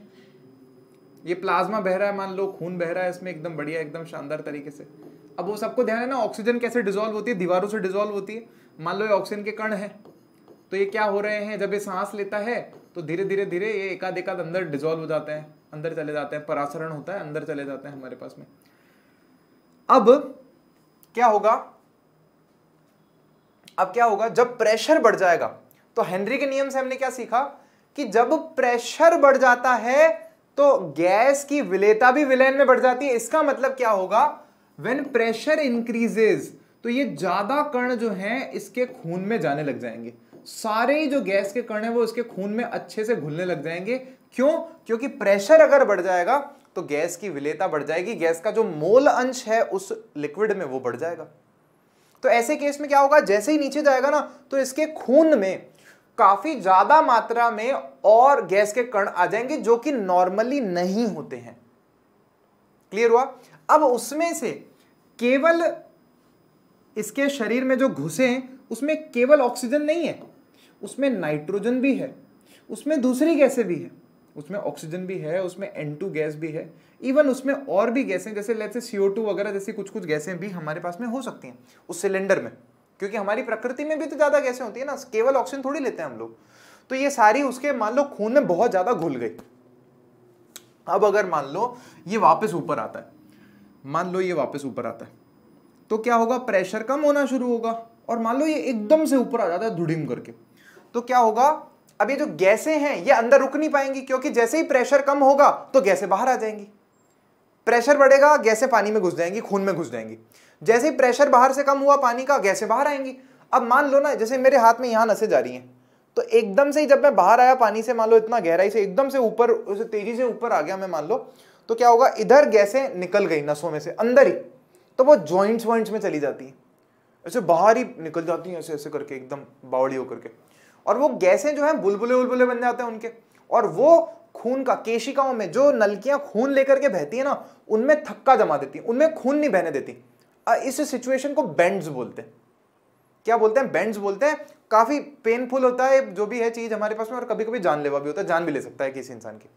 ये प्लाज्मा बह रहा है मान लो खून बह रहा है इसमें एकदम बढ़िया एकदम शानदार तरीके से अब वो सबको ध्यान है ना ऑक्सीजन कैसे डिजोल्व होती है दीवारों से डिजोल्व होती है मान लो ये ऑक्सीजन के कण है तो ये क्या हो रहे हैं जब ये सांस लेता है तो धीरे धीरे धीरे ये एकाध एकाध अंदर डिजोल्व हो जाते हैं अंदर चले जाते हैं परासरण होता है अंदर चले जाते हैं हमारे पास में अब क्या होगा अब क्या होगा जब प्रेशर बढ़ जाएगा तो हेनरी के नियम से हमने क्या सीखा कि जब प्रेशर बढ़ जाता है तो गैस की विलेता भी विलयन में बढ़ जाती है इसका मतलब क्या होगा वेन प्रेशर इंक्रीजेज तो ये ज्यादा कण जो हैं इसके खून में जाने लग जाएंगे सारे जो गैस के कण हैं वो इसके खून में अच्छे से घुलने लग जाएंगे क्यों क्योंकि प्रेशर अगर बढ़ जाएगा तो गैस की विलेता बढ़ जाएगी गैस का जो मोल अंश है उस लिक्विड में वो बढ़ जाएगा तो ऐसे केस में क्या होगा जैसे ही नीचे जाएगा ना तो इसके खून में काफी ज्यादा मात्रा में और गैस के कण आ जाएंगे जो कि नॉर्मली नहीं होते हैं क्लियर हुआ अब उसमें से केवल इसके शरीर में जो घुसे हैं उसमें केवल ऑक्सीजन नहीं है उसमें नाइट्रोजन भी है उसमें दूसरी गैसें भी है उसमें ऑक्सीजन भी है उसमें एन टू गैस भी है इवन उसमें और भी गैसें जैसे लेट से सीओ टू वगैरह जैसी कुछ कुछ गैसें भी हमारे पास में हो सकती हैं उस सिलेंडर में क्योंकि हमारी प्रकृति में भी तो ज़्यादा गैसें होती है ना केवल ऑक्सीजन थोड़ी लेते हैं हम लोग तो ये सारी उसके मान लो खून में बहुत ज़्यादा घुल गई अब अगर मान लो ये वापस ऊपर आता है मान लो ये वापस ऊपर आता है तो क्या होगा प्रेशर कम होना शुरू होगा और मान लो ये एकदम से ऊपर आ जाता है धुड़िम करके तो क्या होगा अब ये जो गैसें हैं ये अंदर रुक नहीं पाएंगी क्योंकि जैसे ही प्रेशर कम होगा तो गैसें बाहर आ जाएंगी प्रेशर बढ़ेगा गैसें पानी में घुस जाएंगी खून में घुस जाएंगी जैसे ही प्रेशर बाहर से कम हुआ पानी का गैसें बाहर आएंगी अब मान लो ना जैसे मेरे हाथ में यहां नसें जा रही हैं तो एकदम से ही जब मैं बाहर आया पानी से मान लो इतना गहराई से एकदम से ऊपर तेजी से ऊपर आ गया मैं मान लो तो क्या होगा इधर गैसें निकल गई नसों में से अंदर ही तो वो ज्वाइंट्स वॉइंट्स में चली जाती हैं ऐसे बाहर ही निकल जाती हैं ऐसे ऐसे करके एकदम बावड़ी होकर के और वो गैसें जो हैं बुलबुले बुलबुले बन जाते हैं उनके और वो खून का केशिकाओं में जो नलकियां खून लेकर के बहती है ना उनमें थक्का जमा देती हैं उनमें खून नहीं बहने देती इस सिचुएशन को बेंड्स बोलते हैं क्या बोलते हैं बेंड्स बोलते हैं काफी पेनफुल होता है जो भी है चीज हमारे पास में और कभी कभी जानलेवा भी होता है जान भी ले सकता है किसी इंसान की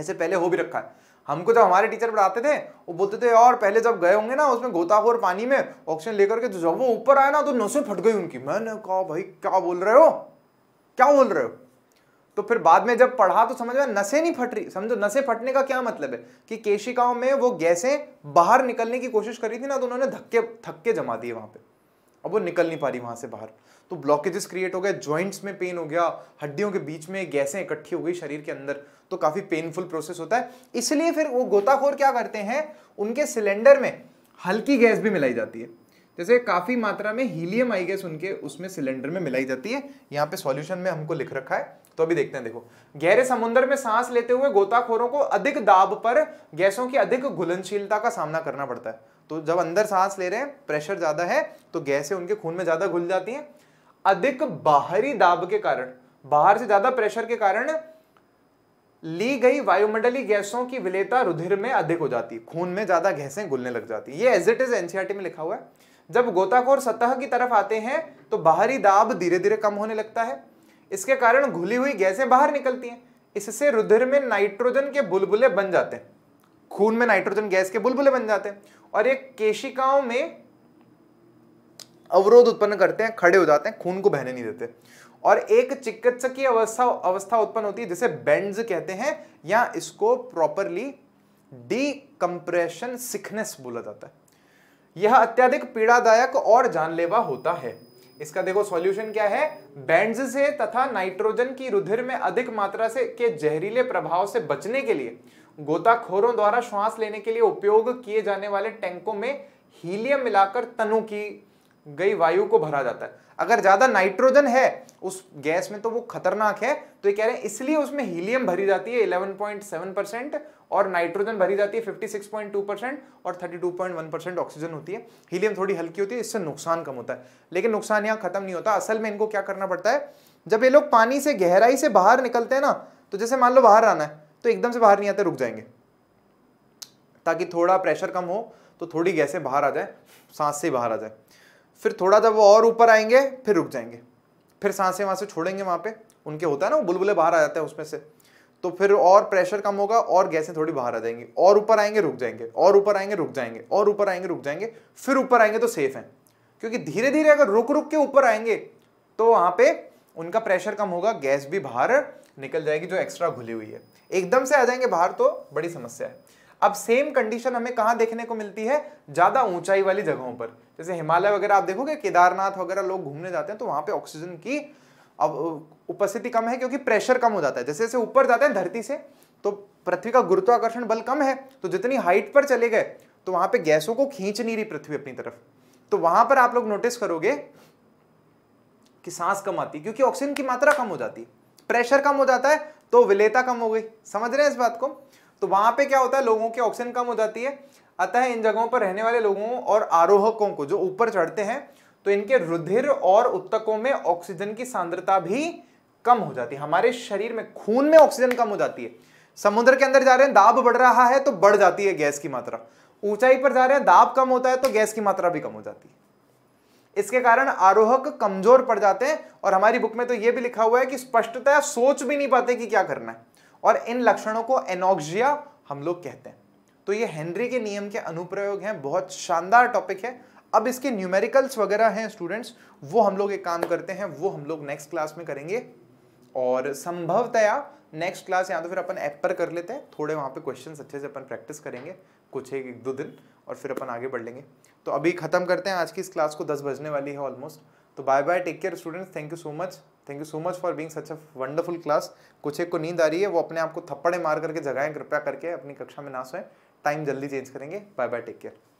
ऐसे पहले हो भी रखा है हमको जब हमारे टीचर पढ़ाते थे वो बोलते थे और पहले जब गए होंगे ना उसमें गोताखोर पानी में ऑक्सीजन लेकर के तो जब वो ऊपर आया ना तो नशे फट गई उनकी मैंने कहा भाई क्या बोल रहे हो क्या बोल रहे हो तो फिर बाद में जब पढ़ा तो समझ में नशे नहीं फट रही समझो नशे फटने का क्या मतलब है कि केशिकाओं में वो गैसें बाहर निकलने की कोशिश करी थी ना तो उन्होंने धक्के थक्के जमा दिए वहां पे अब वो निकल नहीं पा रही वहां से बाहर तो ब्लॉकेजेस क्रिएट हो गए जॉइंट्स में पेन हो गया हड्डियों के बीच में गैसें इकट्ठी हो गई शरीर के अंदर तो काफ़ी पेनफुल प्रोसेस होता है इसलिए फिर वो गोताखोर क्या करते हैं उनके सिलेंडर में हल्की गैस भी मिलाई जाती है जैसे काफ़ी मात्रा में हीलियम आई गैस उनके उसमें सिलेंडर में मिलाई जाती है यहाँ पे सॉल्यूशन में हमको लिख रखा है तो अभी देखते हैं देखो गहरे समुद्र में सांस लेते हुए गोताखोरों को अधिक दाब पर गैसों की अधिक घुलनशीलता का सामना करना पड़ता है तो जब अंदर सांस ले रहे हैं प्रेशर ज़्यादा है तो गैसें उनके खून में ज़्यादा घुल जाती हैं अधिक बाहरी दाब के कारण बाहर से ज़्यादा प्रेशर के कारण ली गई वायुमंडलीय गैसों की विलेता रुधिर में अधिक हो जाती खून में ज्यादा गैसें घुलने लग जाती ये एज इट इज एनसीआरटी में लिखा हुआ है जब गोताखोर सतह की तरफ आते हैं तो बाहरी दाब धीरे धीरे कम होने लगता है इसके कारण घुली हुई गैसें बाहर निकलती हैं इससे रुधिर में नाइट्रोजन के बुलबुले बन जाते हैं खून में नाइट्रोजन गैस के बुलबुले बन जाते हैं और ये केशिकाओं में अवरोध उत्पन्न करते हैं खड़े हो जाते हैं खून को बहने नहीं देते और एक चिकित्सकीय अवस्था अवस्था उत्पन्न होती है जिसे बेंड्स कहते हैं या इसको प्रॉपरली डीकम्प्रेशन सिकनेस बोला जाता है यह अत्यधिक पीड़ादायक और जानलेवा होता है इसका देखो सॉल्यूशन क्या है बैंड से तथा नाइट्रोजन की रुधिर में अधिक मात्रा से के जहरीले प्रभाव से बचने के लिए गोताखोरों द्वारा श्वास लेने के लिए उपयोग किए जाने वाले टैंकों में हीलियम मिलाकर तनु की गई वायु को भरा जाता है अगर ज़्यादा नाइट्रोजन है उस गैस में तो वो खतरनाक है तो ये कह रहे हैं इसलिए उसमें हीलियम भरी जाती है 11.7 परसेंट और नाइट्रोजन भरी जाती है 56.2 परसेंट और 32.1 परसेंट ऑक्सीजन होती है हीलियम थोड़ी हल्की होती है इससे नुकसान कम होता है लेकिन नुकसान यहाँ खत्म नहीं होता असल में इनको क्या करना पड़ता है जब ये लोग पानी से गहराई से बाहर निकलते हैं ना तो जैसे मान लो बाहर आना है तो एकदम से बाहर नहीं आते रुक जाएंगे ताकि थोड़ा प्रेशर कम हो तो थोड़ी गैसें बाहर आ जाए सांस से बाहर आ जाए फिर थोड़ा सा वो और ऊपर आएंगे फिर रुक जाएंगे फिर सांसें वहाँ से छोड़ेंगे वहाँ पे उनके होता है ना वो बुलबुलें बाहर आ जाते हैं उसमें से तो फिर और प्रेशर कम होगा और गैसें थोड़ी बाहर आ जाएंगी और ऊपर आएंगे रुक जाएंगे और ऊपर आएंगे रुक जाएंगे और ऊपर आएंगे रुक जाएंगे फिर ऊपर आएंगे तो सेफ हैं क्योंकि धीरे धीरे अगर रुक रुक के ऊपर आएंगे तो वहाँ पे उनका प्रेशर कम होगा गैस भी बाहर निकल जाएगी जो एक्स्ट्रा घुली हुई है एकदम से आ जाएंगे बाहर तो बड़ी समस्या है अब सेम कंडीशन हमें कहाँ देखने को मिलती है ज़्यादा ऊंचाई वाली जगहों पर जैसे हिमालय वगैरह आप देखोगे केदारनाथ वगैरह लोग घूमने जाते हैं तो वहां पे ऑक्सीजन की अब उपस्थिति कम है क्योंकि प्रेशर कम हो जाता है जैसे जैसे ऊपर जाते हैं धरती से तो पृथ्वी का गुरुत्वाकर्षण बल कम है तो जितनी हाइट पर चले गए तो वहां पे गैसों को खींच नहीं रही पृथ्वी अपनी तरफ तो वहां पर आप लोग नोटिस करोगे कि सांस कम आती क्योंकि ऑक्सीजन की मात्रा कम हो जाती प्रेशर कम हो जाता है तो विलेता कम हो गई समझ रहे हैं इस बात को तो वहां पे क्या होता है लोगों की ऑक्सीजन कम हो जाती है अतः इन जगहों पर रहने वाले लोगों और आरोहकों को जो ऊपर चढ़ते हैं तो इनके रुधिर और उत्तकों में ऑक्सीजन की सांद्रता भी कम हो जाती है हमारे शरीर में खून में ऑक्सीजन कम हो जाती है समुद्र के अंदर जा रहे हैं दाब बढ़ रहा है तो बढ़ जाती है गैस की मात्रा ऊंचाई पर जा रहे हैं दाब कम होता है तो गैस की मात्रा भी कम हो जाती है इसके कारण आरोहक कमजोर पड़ जाते हैं और हमारी बुक में तो यह भी लिखा हुआ है कि स्पष्टतः सोच भी नहीं पाते कि क्या करना है और इन लक्षणों को एनोक्जिया हम लोग कहते हैं तो ये हेनरी के नियम के अनुप्रयोग हैं बहुत शानदार टॉपिक है अब इसके न्यूमेरिकल्स वगैरह हैं स्टूडेंट्स वो हम लोग एक काम करते हैं वो हम लोग नेक्स्ट क्लास में करेंगे और संभवतया नेक्स्ट क्लास या तो फिर अपन ऐप पर कर लेते हैं थोड़े वहाँ पे क्वेश्चंस अच्छे से अपन प्रैक्टिस करेंगे कुछ एक दो दिन और फिर अपन आगे बढ़ लेंगे तो अभी ख़त्म करते हैं आज की इस क्लास को दस बजने वाली है ऑलमोस्ट तो bye bye take care students thank you so much thank you so much for being such a wonderful class कुछ एक को नींद आ रही है वो अपने आप को थप्पड़े मार करके जगाएं कृपया करके अपनी कक्षा में ना सोएं टाइम जल्दी चेंज करेंगे बाय बाय टेक केयर